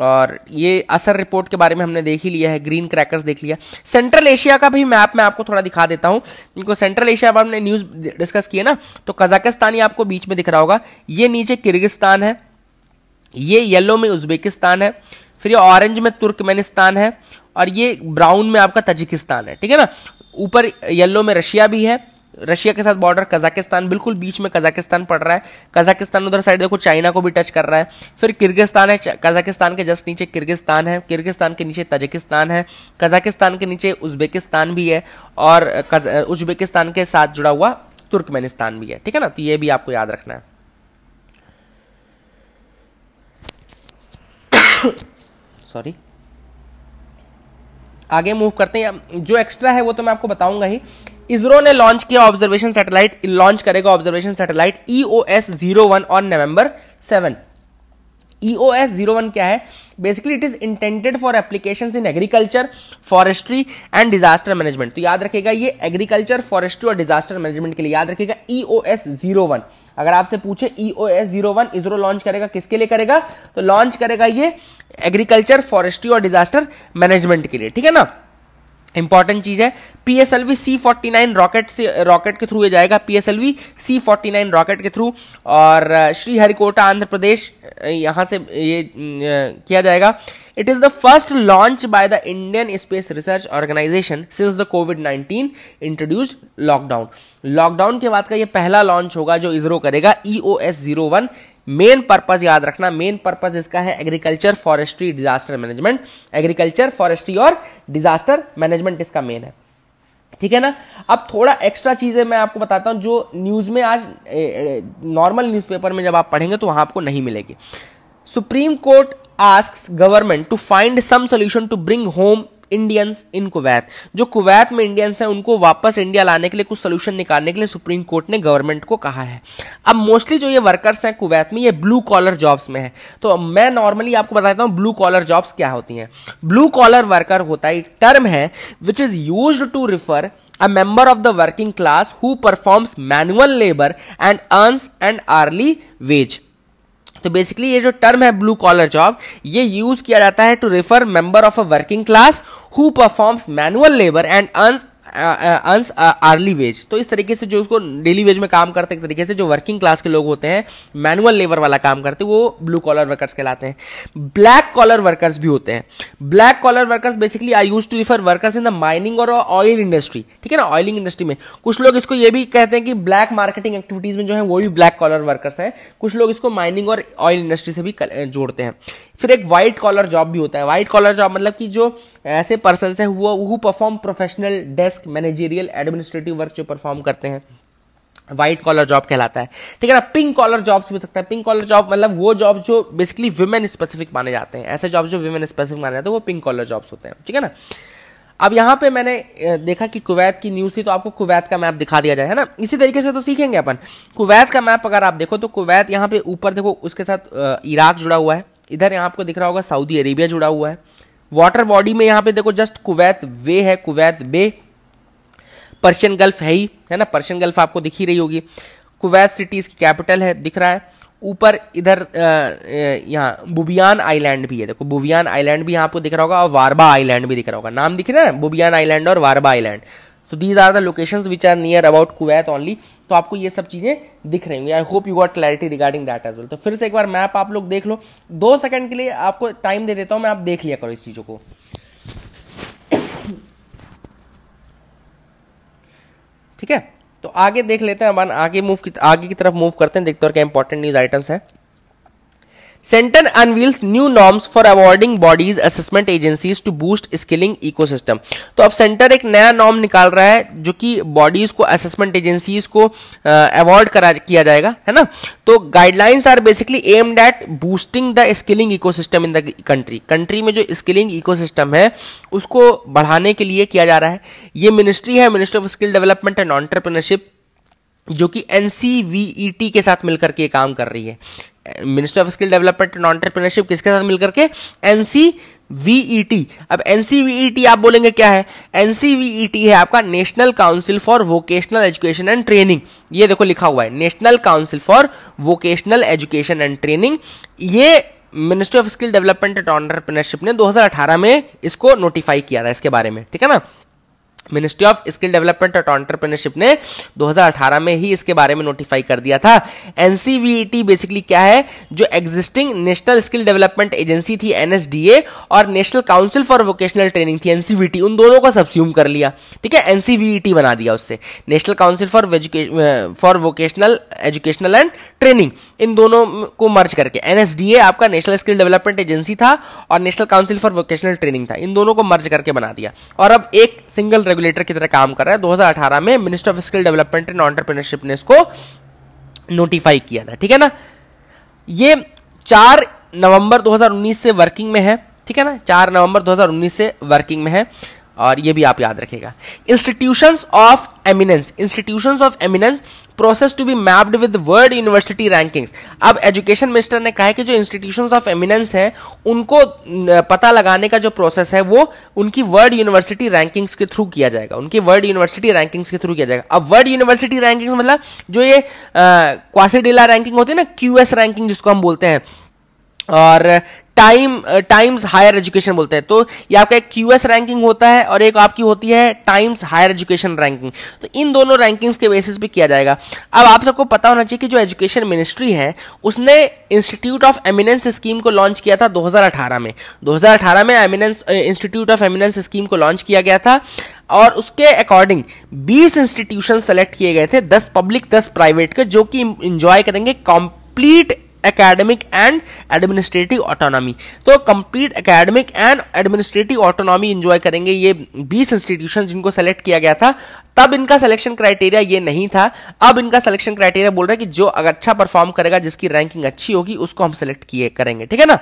और ये असर रिपोर्ट के बारे में हमने देख ही लिया है ग्रीन क्रैकर्स देख लिया सेंट्रल एशिया का भी मैप मैं आपको थोड़ा दिखा देता हूँ इनको सेंट्रल एशिया पर हमने न्यूज़ डिस्कस किए ना तो कजाकिस्तान ही आपको बीच में दिख रहा होगा ये नीचे किर्गिस्तान है ये येलो में उज्बेकिस्तान है फिर ये ऑरेंज में तुर्कमेनिस्तान है और ये ब्राउन में आपका तजिकिस्तान है ठीक है ना ऊपर येलो में रशिया भी है रशिया के साथ बॉर्डर कजाकिस्तान बिल्कुल बीच में कजाकिस्तान पड़ रहा है कजाकिस्तान उधर साइड देखो चाइना को भी टच कर रहा है फिर किर्गिस्तान है कजाकिस्तान के जस्ट नीचे किर्गिस्तान है किर्गिस्तान के नीचे तजिकिस्तान है कजाकिस्तान के नीचे उज्बेकिस्तान भी है और उज्बेकिस्तान के साथ जुड़ा हुआ तुर्कमेनिस्तान भी है ठीक है ना तो ये भी आपको याद रखना है सॉरी आगे मूव करते हैं जो एक्स्ट्रा है वो तो मैं आपको बताऊंगा ही इसरो ने लॉन्च किया ऑब्जर्वेशन सैटेलाइट लॉन्च करेगा observation satellite EO S zero one on November seven EO S zero one क्या है basically it is intended for application in agriculture forestry and disaster management तो याद रखेगा ये एग्रीकल्चर फॉरेस्ट्री और disaster management के लिए याद रखेगा E O S zero one अगर आपसे पूछे E O S zero one ISRO launch करेगा किसके लिए करेगा तो लॉन्च करेगा ये एग्रीकल्चर फॉरेस्ट्री और डिजास्टर मैनेजमेंट के लिए ठीक है ना इंपॉर्टेंट चीज है PSLV C forty nine rocket से रॉकेट के थ्रू जाएगा PSLV C forty nine rocket के थ्रू और श्रीहरिकोटा आंध्र प्रदेश यहां से ये uh, किया जाएगा it is the first launch by the Indian Space Research Organisation since the COVID 19 introduced lockdown lockdown के बाद का ये पहला लॉन्च होगा जो इसरो करेगा E O S zero one main purpose याद रखना मेन पर्पज इसका है agriculture forestry disaster management agriculture forestry और डिजास्टर मैनेजमेंट इसका मेन है ठीक है ना अब थोड़ा एक्स्ट्रा चीजें मैं आपको बताता हूँ जो न्यूज में आज नॉर्मल न्यूज़पेपर में जब आप पढ़ेंगे तो वहां आपको नहीं मिलेगी Supreme Court ask government to find some solution to bring home Indians in Kuwait जो कुवैत में इंडियंस हैं उनको वापस इंडिया लाने के लिए कुछ सोल्यूशन निकालने के लिए सुप्रीम कोर्ट ने गवर्नमेंट को कहा है अब मोस्टली जो ये वर्कर्स हैं कुवैत में ये ब्लू कॉलर जॉब्स में है तो मैं नॉर्मली आपको बताता हूँ ब्लू कॉलर जॉब्स क्या होती हैं ब्लू कॉलर वर्कर होता है टर्म है which is use to refer a member of the working class who performs manual labour and earns and early wage तो बेसिकली ये जो टर्म है ब्लू कॉलर जॉब ये यूज किया जाता है to refer member of a working class who performs manual labour and earn earns early wage तो इस तरीके से जो उसको डेली वेज में काम करते हैं तरीके से जो वर्किंग क्लास के लोग होते हैं मैनुअल लेबर वाला काम करते हैं वो ब्लू कॉलर वर्कर्स कहलाते हैं ब्लैक कॉलर वर्कर्स भी होते हैं black collar workers basically I use to refer workers in the mining और ऑयल इंडस्ट्री ठीक है ना ऑयलिंग इंडस्ट्री में कुछ लोग इसको ये भी कहते हैं कि ब्लैक मार्केटिंग एक्टिविटीज में जो है वो भी ब्लैक कॉलर वर्कर्स हैं कुछ लोग इसको माइनिंग और ऑयल इंडस्ट्री से भी जोड़ते हैं फिर एक व्हाइट कॉलर जॉब भी होता है व्हाइट कॉलर जॉब मतलब कि जो ऐसे पर्सन है who perform professional desk managerial administrative work जो परफॉर्म करते हैं व्हाइट कॉलर जॉब कहलाता है ठीक है ना पिंक कॉलर जॉब्स भी हो सकता है पिंक कॉलर जॉब मतलब वो जॉब जो बेसिकली वुमेन स्पेसिफिक माने जाते हैं ऐसे जॉब जो वुमेन स्पेसिफिक माने जाते हैं तो वो पिंक कॉलर जॉब्स होते हैं ठीक है ना अब यहाँ पे मैंने देखा कि कुवैत की न्यूज़ थी तो आपको कुवैत का मैप दिखा दिया जाए है ना इसी तरीके से तो सीखेंगे अपन कुवैत का मैप अगर आप देखो तो कुवैत यहाँ पे ऊपर देखो उसके साथ इराक जुड़ा हुआ है इधर यहाँ आपको दिख रहा होगा सऊदी अरेबिया जुड़ा हुआ है वाटर बॉडी में यहाँ पे देखो जस्ट कुवैत वे है कुवैत बे पर्शियन गल्फ है ही है ना पर्शियन गल्फ आपको दिख ही रही होगी कुवैत सिटी इसकी कैपिटल है दिख रहा है ऊपर इधर यहाँ बुबियान आइलैंड भी है देखो बुबियान आइलैंड भी यहाँ आपको दिख रहा होगा और वारबा आइलैंड भी दिख रहा होगा नाम दिख रहा है बुबियान आइलैंड और वारबा आइलैंड तो these are the locations which are near about Kuwait only तो आपको ये सब चीज़ें दिख रही होंगी I hope you got clarity regarding that as well तो फिर से एक बार मैप आप लोग देख लो दो सेकंड के लिए आपको टाइम दे देता हूं मैं आप देख लिया करो इस चीज़ों को ठीक है तो आगे देख लेते हैं आगे मूव आगे की तरफ मूव करते हैं देखते हैं और क्या इंपॉर्टेंट न्यूज आइटम्स है centre unveils new norms for awarding bodies assessment agencies to boost skilling ecosystem तो अब सेंटर एक नया नॉर्म निकाल रहा है जो कि बॉडीज को असेसमेंट एजेंसीज को अवार्ड करा किया जाएगा है ना तो guidelines are basically aimed at boosting the skilling ecosystem in the country country में जो स्किलिंग इकोसिस्टम है उसको बढ़ाने के लिए किया जा रहा है ये मिनिस्ट्री है ministry of skill development and Entrepreneurship जो कि एनसीवीईटी e के साथ मिलकर के काम कर रही है ministry of skill development and entrepreneurship किसके साथ मिलकर के एनसी वीईटी e अब एनसीवीईटी e आप बोलेंगे क्या है एनसीवीईटी e है आपका national council for vocational education and training ये देखो लिखा हुआ है national council for vocational education and training ये ministry of skill development and entrepreneurship ने 2018 में इसको नोटिफाई किया था इसके बारे में ठीक है ना मिनिस्ट्री ऑफ स्किल डेवलपमेंट और ऑन्टरप्रेनरशिप ने 2018 में ही इसके बारे में नोटिफाई कर दिया था एनसीवीईटी बेसिकली e क्या है जो existing national skill development agency थी एनएसडीए और national council for vocational training थी एनसीवीटी e उन दोनों को सब्स्यूम कर लिया ठीक है एनसीवीईटी e बना दिया उससे national council for for vocational educational and training इन दोनों को मर्ज करके एनएसडीए आपका नेशनल स्किल डेवलपमेंट एजेंसी था और national council for vocational training था इन दोनों को मर्ज करके बना दिया और अब एक सिंगल रेगुलेटर की तरह काम कर रहा है 2018 में minister of skill development and entrepreneurship ने इसको नोटिफाई किया था ठीक है ना ये चार नवंबर 2019 से वर्किंग में है ठीक है ना चार नवंबर 2019 से वर्किंग में है और ये भी आप याद रखेगा institutions of eminence institutions of eminence process to be mapped with world university rankings अब एजुकेशन मिनिस्टर ने कहा है कि जो इंस्टीट्यूशन ऑफ एमिनेंस हैं उनको पता लगाने का जो प्रोसेस है वो उनकी वर्ल्ड यूनिवर्सिटी रैंकिंग्स के थ्रू किया जाएगा उनकी वर्ल्ड यूनिवर्सिटी रैंकिंग्स के थ्रू किया जाएगा अब वर्ल्ड यूनिवर्सिटी रैंकिंग्स मतलब जो ये क्वासिडिला रैंकिंग होती है ना क्यूएस रैंकिंग जिसको हम बोलते हैं और टाइम टाइम्स हायर एजुकेशन बोलते हैं तो ये आपका एक क्यूएस रैंकिंग होता है और एक आपकी होती है टाइम्स हायर एजुकेशन रैंकिंग तो इन दोनों रैंकिंग्स के बेसिस पे किया जाएगा अब आप सबको पता होना चाहिए कि जो एजुकेशन मिनिस्ट्री है उसने इंस्टीट्यूट ऑफ एमिनेंस स्कीम को लॉन्च किया था 2018 में 2018 में eminence institute of eminence scheme को लॉन्च किया गया था और उसके अकॉर्डिंग 20 इंस्टीट्यूशन सेलेक्ट किए गए थे 10 पब्लिक 10 प्राइवेट के जो कि इंजॉय करेंगे complete academic and administrative autonomy तो complete academic and administrative autonomy enjoy करेंगे ये 20 इंस्टीट्यूशन जिनको सेलेक्ट किया गया था तब इनका सिलेक्शन क्राइटेरिया ये नहीं था अब इनका सिलेक्शन क्राइटेरिया बोल रहा है कि जो अगर अच्छा परफॉर्म करेगा जिसकी रैंकिंग अच्छी होगी उसको हम सेलेक्ट किए करेंगे ठीक है ना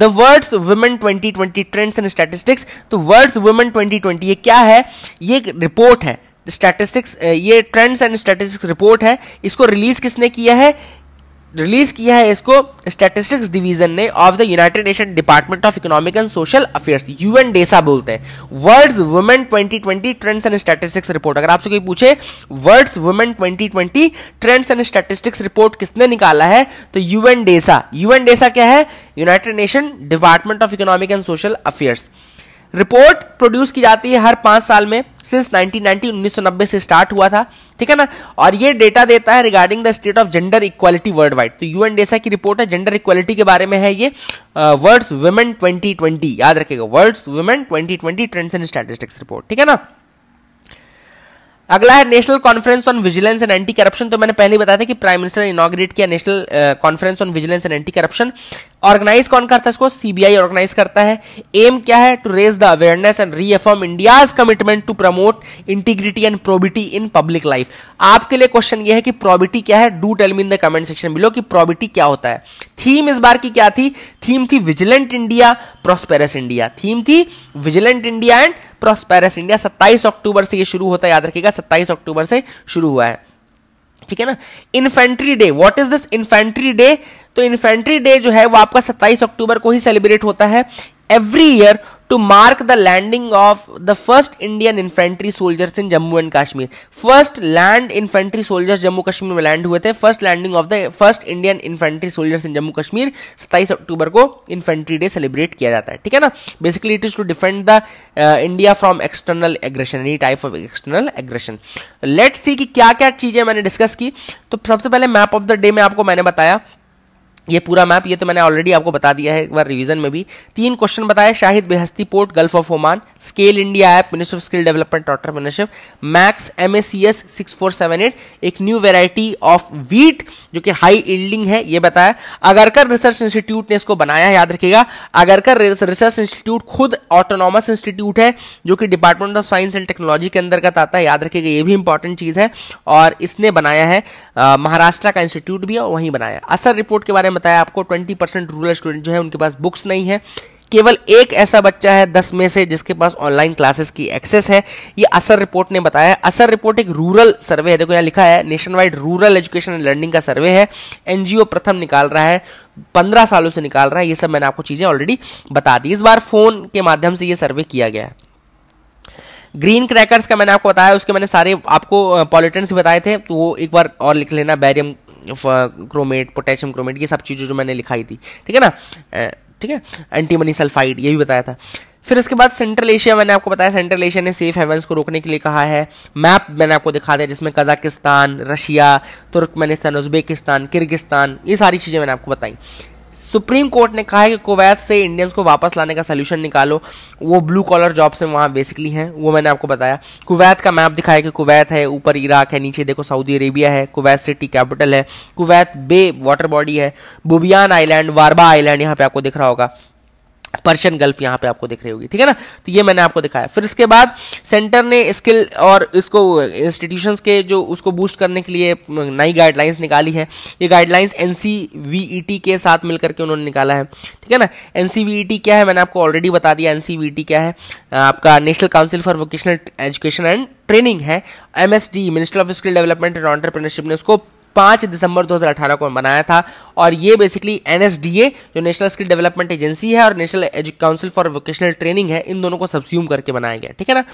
the world's women 2020 trends and statistics तो वर्ड्स वुमेन 2020 ये क्या है ये एक रिपोर्ट है स्टैटिस्टिक्स ये ट्रेंड्स एंड स्टैटिस्टिक्स रिपोर्ट है इसको रिलीज किसने किया है रिलीज किया है इसको स्टैटिस्टिक्स डिवीजन ने of the united nation department of economic and social affairs UN DESA बोलते हैं world's women 2020 trends and statistics report अगर आपसे कोई पूछे world's women 2020 trends and statistics report किसने निकाला है तो यूएन डेसा यूएन डेसा क्या है united nation department of economic and social affairs report produce की जाती है हर पांच साल में सिंस 1990 1990 से स्टार्ट हुआ था ठीक है ना और ये डेटा देता है regarding the state of gender equality worldwide तो यूएन डेसा की रिपोर्ट है जेंडर इक्वालिटी के बारे में है ये वर्ड्स वुमेन 2020 याद रखेगा world's women 2020 trends and statistics report ठीक है ना अगला है national conference on vigilance and anti corruption तो मैंने पहले बताया था कि प्राइम मिनिस्टर इनग्रेट किया national conference on vigilance and anti corruption organise कौन करता है इसको सीबीआई ऑर्गेनाइज करता है एम क्या है to raise the awareness and reaffirm India's commitment to promote integrity and probity in public life आपके लिए क्वेश्चन ये है कि प्रोबिटी क्या है do tell me in the comment section below कि प्रोबिटी क्या होता है थीम इस बार की क्या थी थीम थी vigilant India prosperous India theme थी vigilant India and prosperous India 27 अक्टूबर से यह शुरू होता है याद रखिएगा 27 अक्टूबर से शुरू हुआ है ठीक है ना infantry day what is this infantry day तो इन्फेंट्री डे जो है वो आपका 27 अक्टूबर को ही सेलिब्रेट होता है every year to mark the landing of the first Indian infantry soldiers in Jammu and Kashmir first land infantry soldiers Jammu Kashmir में लैंड हुए थे first landing of the first Indian infantry soldiers in Jammu Kashmir 27 अक्टूबर को इन्फेंट्री डे सेलिब्रेट किया जाता है ठीक है ना basically it is to defend the India from external aggression any type of external aggression let see कि क्या क्या चीजें मैंने डिस्कस की तो सबसे पहले मैप ऑफ द डे में आपको मैंने बताया ये पूरा मैप ये तो मैंने ऑलरेडी आपको बता दिया है एक बार रिवीजन में भी तीन क्वेश्चन बताया Shahid Beheshti port gulf of Oman skill India app minister of skill development entrepreneurship MACS M S C S six four seven eight एक न्यू वेराइटी ऑफ वीट जो कि हाई इल्डिंग है ये बताया अगरकर रिसर्च इंस्टीट्यूट ने इसको बनाया याद रखिएगा अगरकर रिसर्च इंस्टीट्यूट खुद ऑटोनॉमस इंस्टीट्यूट है जो कि department of science and technology के अंतर्गत आता है याद रखिएगा ये भी इंपॉर्टेंट चीज है और इसने बनाया है महाराष्ट्र का इंस्टीट्यूट भी और वहीं बनाया असर रिपोर्ट के बारे में मैंने बताया आपको ट्वेंटी परसेंट रूरल स्टूडेंट जो है उनके पास बुक्स नहीं है केवल एक ऐसा बच्चा है दस में से जिसके पास ऑनलाइन क्लासेस की एक्सेस है ये असर रिपोर्ट ने बताया है असर रिपोर्ट एक रूरल सर्वे है देखो यहाँ लिखा है nationwide rural education and learning का सर्वे है एनजीओ प्रथम निकाल रहा है पंद्रह सालों से निकाल रहा है ये सब मैंने आपको चीज़ें ऑलरेडी बता दी इस बार फोन के माध्यम से ये सर्वे किया गया है ग्रीन क्रैकर्स का मैंने आपको बताया उसके मैंने सारे आपको पॉलिटेंट्स बताए थे तो वो एक बार और लिख लेना बैरियम क्रोमेट पोटेशियम क्रोमेट ये सब चीज़ें जो मैंने लिखाई थी ठीक है ना ठीक है एंटीमनी सल्फाइड ये भी बताया था फिर इसके बाद सेंट्रल एशिया मैंने आपको बताया सेंट्रल एशिया ने सेफ हेवेंस को रोकने के लिए कहा है मैप मैंने आपको दिखा दिया जिसमें Kazakhstan Russia Turkmenistan Uzbekistan Kyrgyzstan ये सारी चीज़ें मैंने आपको बताई सुप्रीम कोर्ट ने कहा है कि कुवैत से इंडियंस को वापस लाने का सोल्यूशन निकालो वो ब्लू कॉलर जॉब्स हैं वहाँ बेसिकली हैं वो मैंने आपको बताया कुवैत का मैप दिखाया कि कुवैत है ऊपर इराक है नीचे देखो सऊदी अरेबिया है कुवैत सिटी कैपिटल है कुवैत बे वाटर बॉडी है बुबियान आइलैंड वारबा आइलैंड यहाँ पे आपको दिख रहा होगा पर्शियन गल्फ यहाँ पे आपको दिख रही होगी ठीक है ना तो ये मैंने आपको दिखाया फिर इसके बाद सेंटर ने स्किल और इसको इंस्टीट्यूशंस के जो उसको बूस्ट करने के लिए नई गाइडलाइंस निकाली है ये गाइडलाइंस एन e के साथ मिलकर के उन्होंने निकाला है ठीक है ना एन e क्या है मैंने आपको ऑलरेडी बता दिया एन e क्या है आपका national council for vocational education and training है M S D minister of skill development and entrepreneurship ने उसको पांच दिसंबर 2018 को बनाया था और ये बेसिकली एन जो नेशनल स्किल डेवलपमेंट एजेंसी है और national council for vocational training है इन दोनों को सब्स्यूम करके बनाया गया ठीक है ना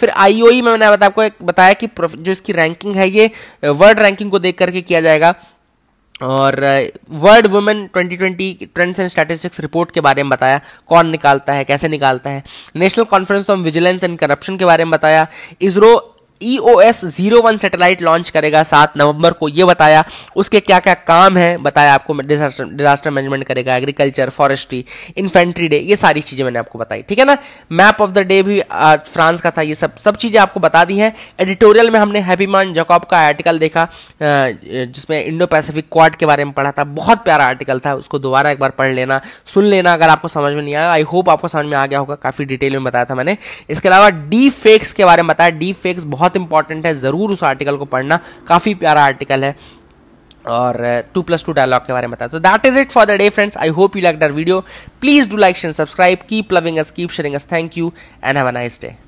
फिर आईओई e में मैंने आपको एक बताया कि जो इसकी रैंकिंग है ये वर्ल्ड रैंकिंग को देख करके किया जाएगा और world women 2020 trends and statistics report के बारे में बताया कौन निकालता है कैसे निकालता है national conference on vigilance and corruption के बारे में बताया ISRO EOS O S zero one satellite launch करेगा सात नवंबर को ये बताया उसके क्या क्या काम है बताया आपको डिजास्टर डिजास्टर मैनेजमेंट करेगा एग्रीकल्चर फॉरेस्ट्री इन्फेंट्री डे ये सारी चीज़ें मैंने आपको बताई ठीक है ना मैप ऑफ द डे भी फ्रांस का था ये सब सब चीज़ें आपको बता दी हैं एडिटोरियल में हमने हैपीमान जकॉब का आर्टिकल देखा जिसमें इंडो पैसिफिक क्वाड के बारे में पढ़ा था बहुत प्यारा आर्टिकल था उसको दोबारा एक बार पढ़ लेना सुन लेना अगर आपको समझ में नहीं आया आई होप आपको समझ में आ गया होगा काफ़ी डिटेल में बताया था मैंने इसके अलावा डी फेक्स के बारे में बताया डी फेक्स बहुत बहुत इंपॉर्टेंट है ज़रूर उस आर्टिकल को पढ़ना काफ़ी प्यारा आर्टिकल है और टू प्लस टू डायलॉग के बारे में बताया तो that is it for the day friends I hope you like the video please do like and subscribe keep loving us keep sharing us thank you and have a nice day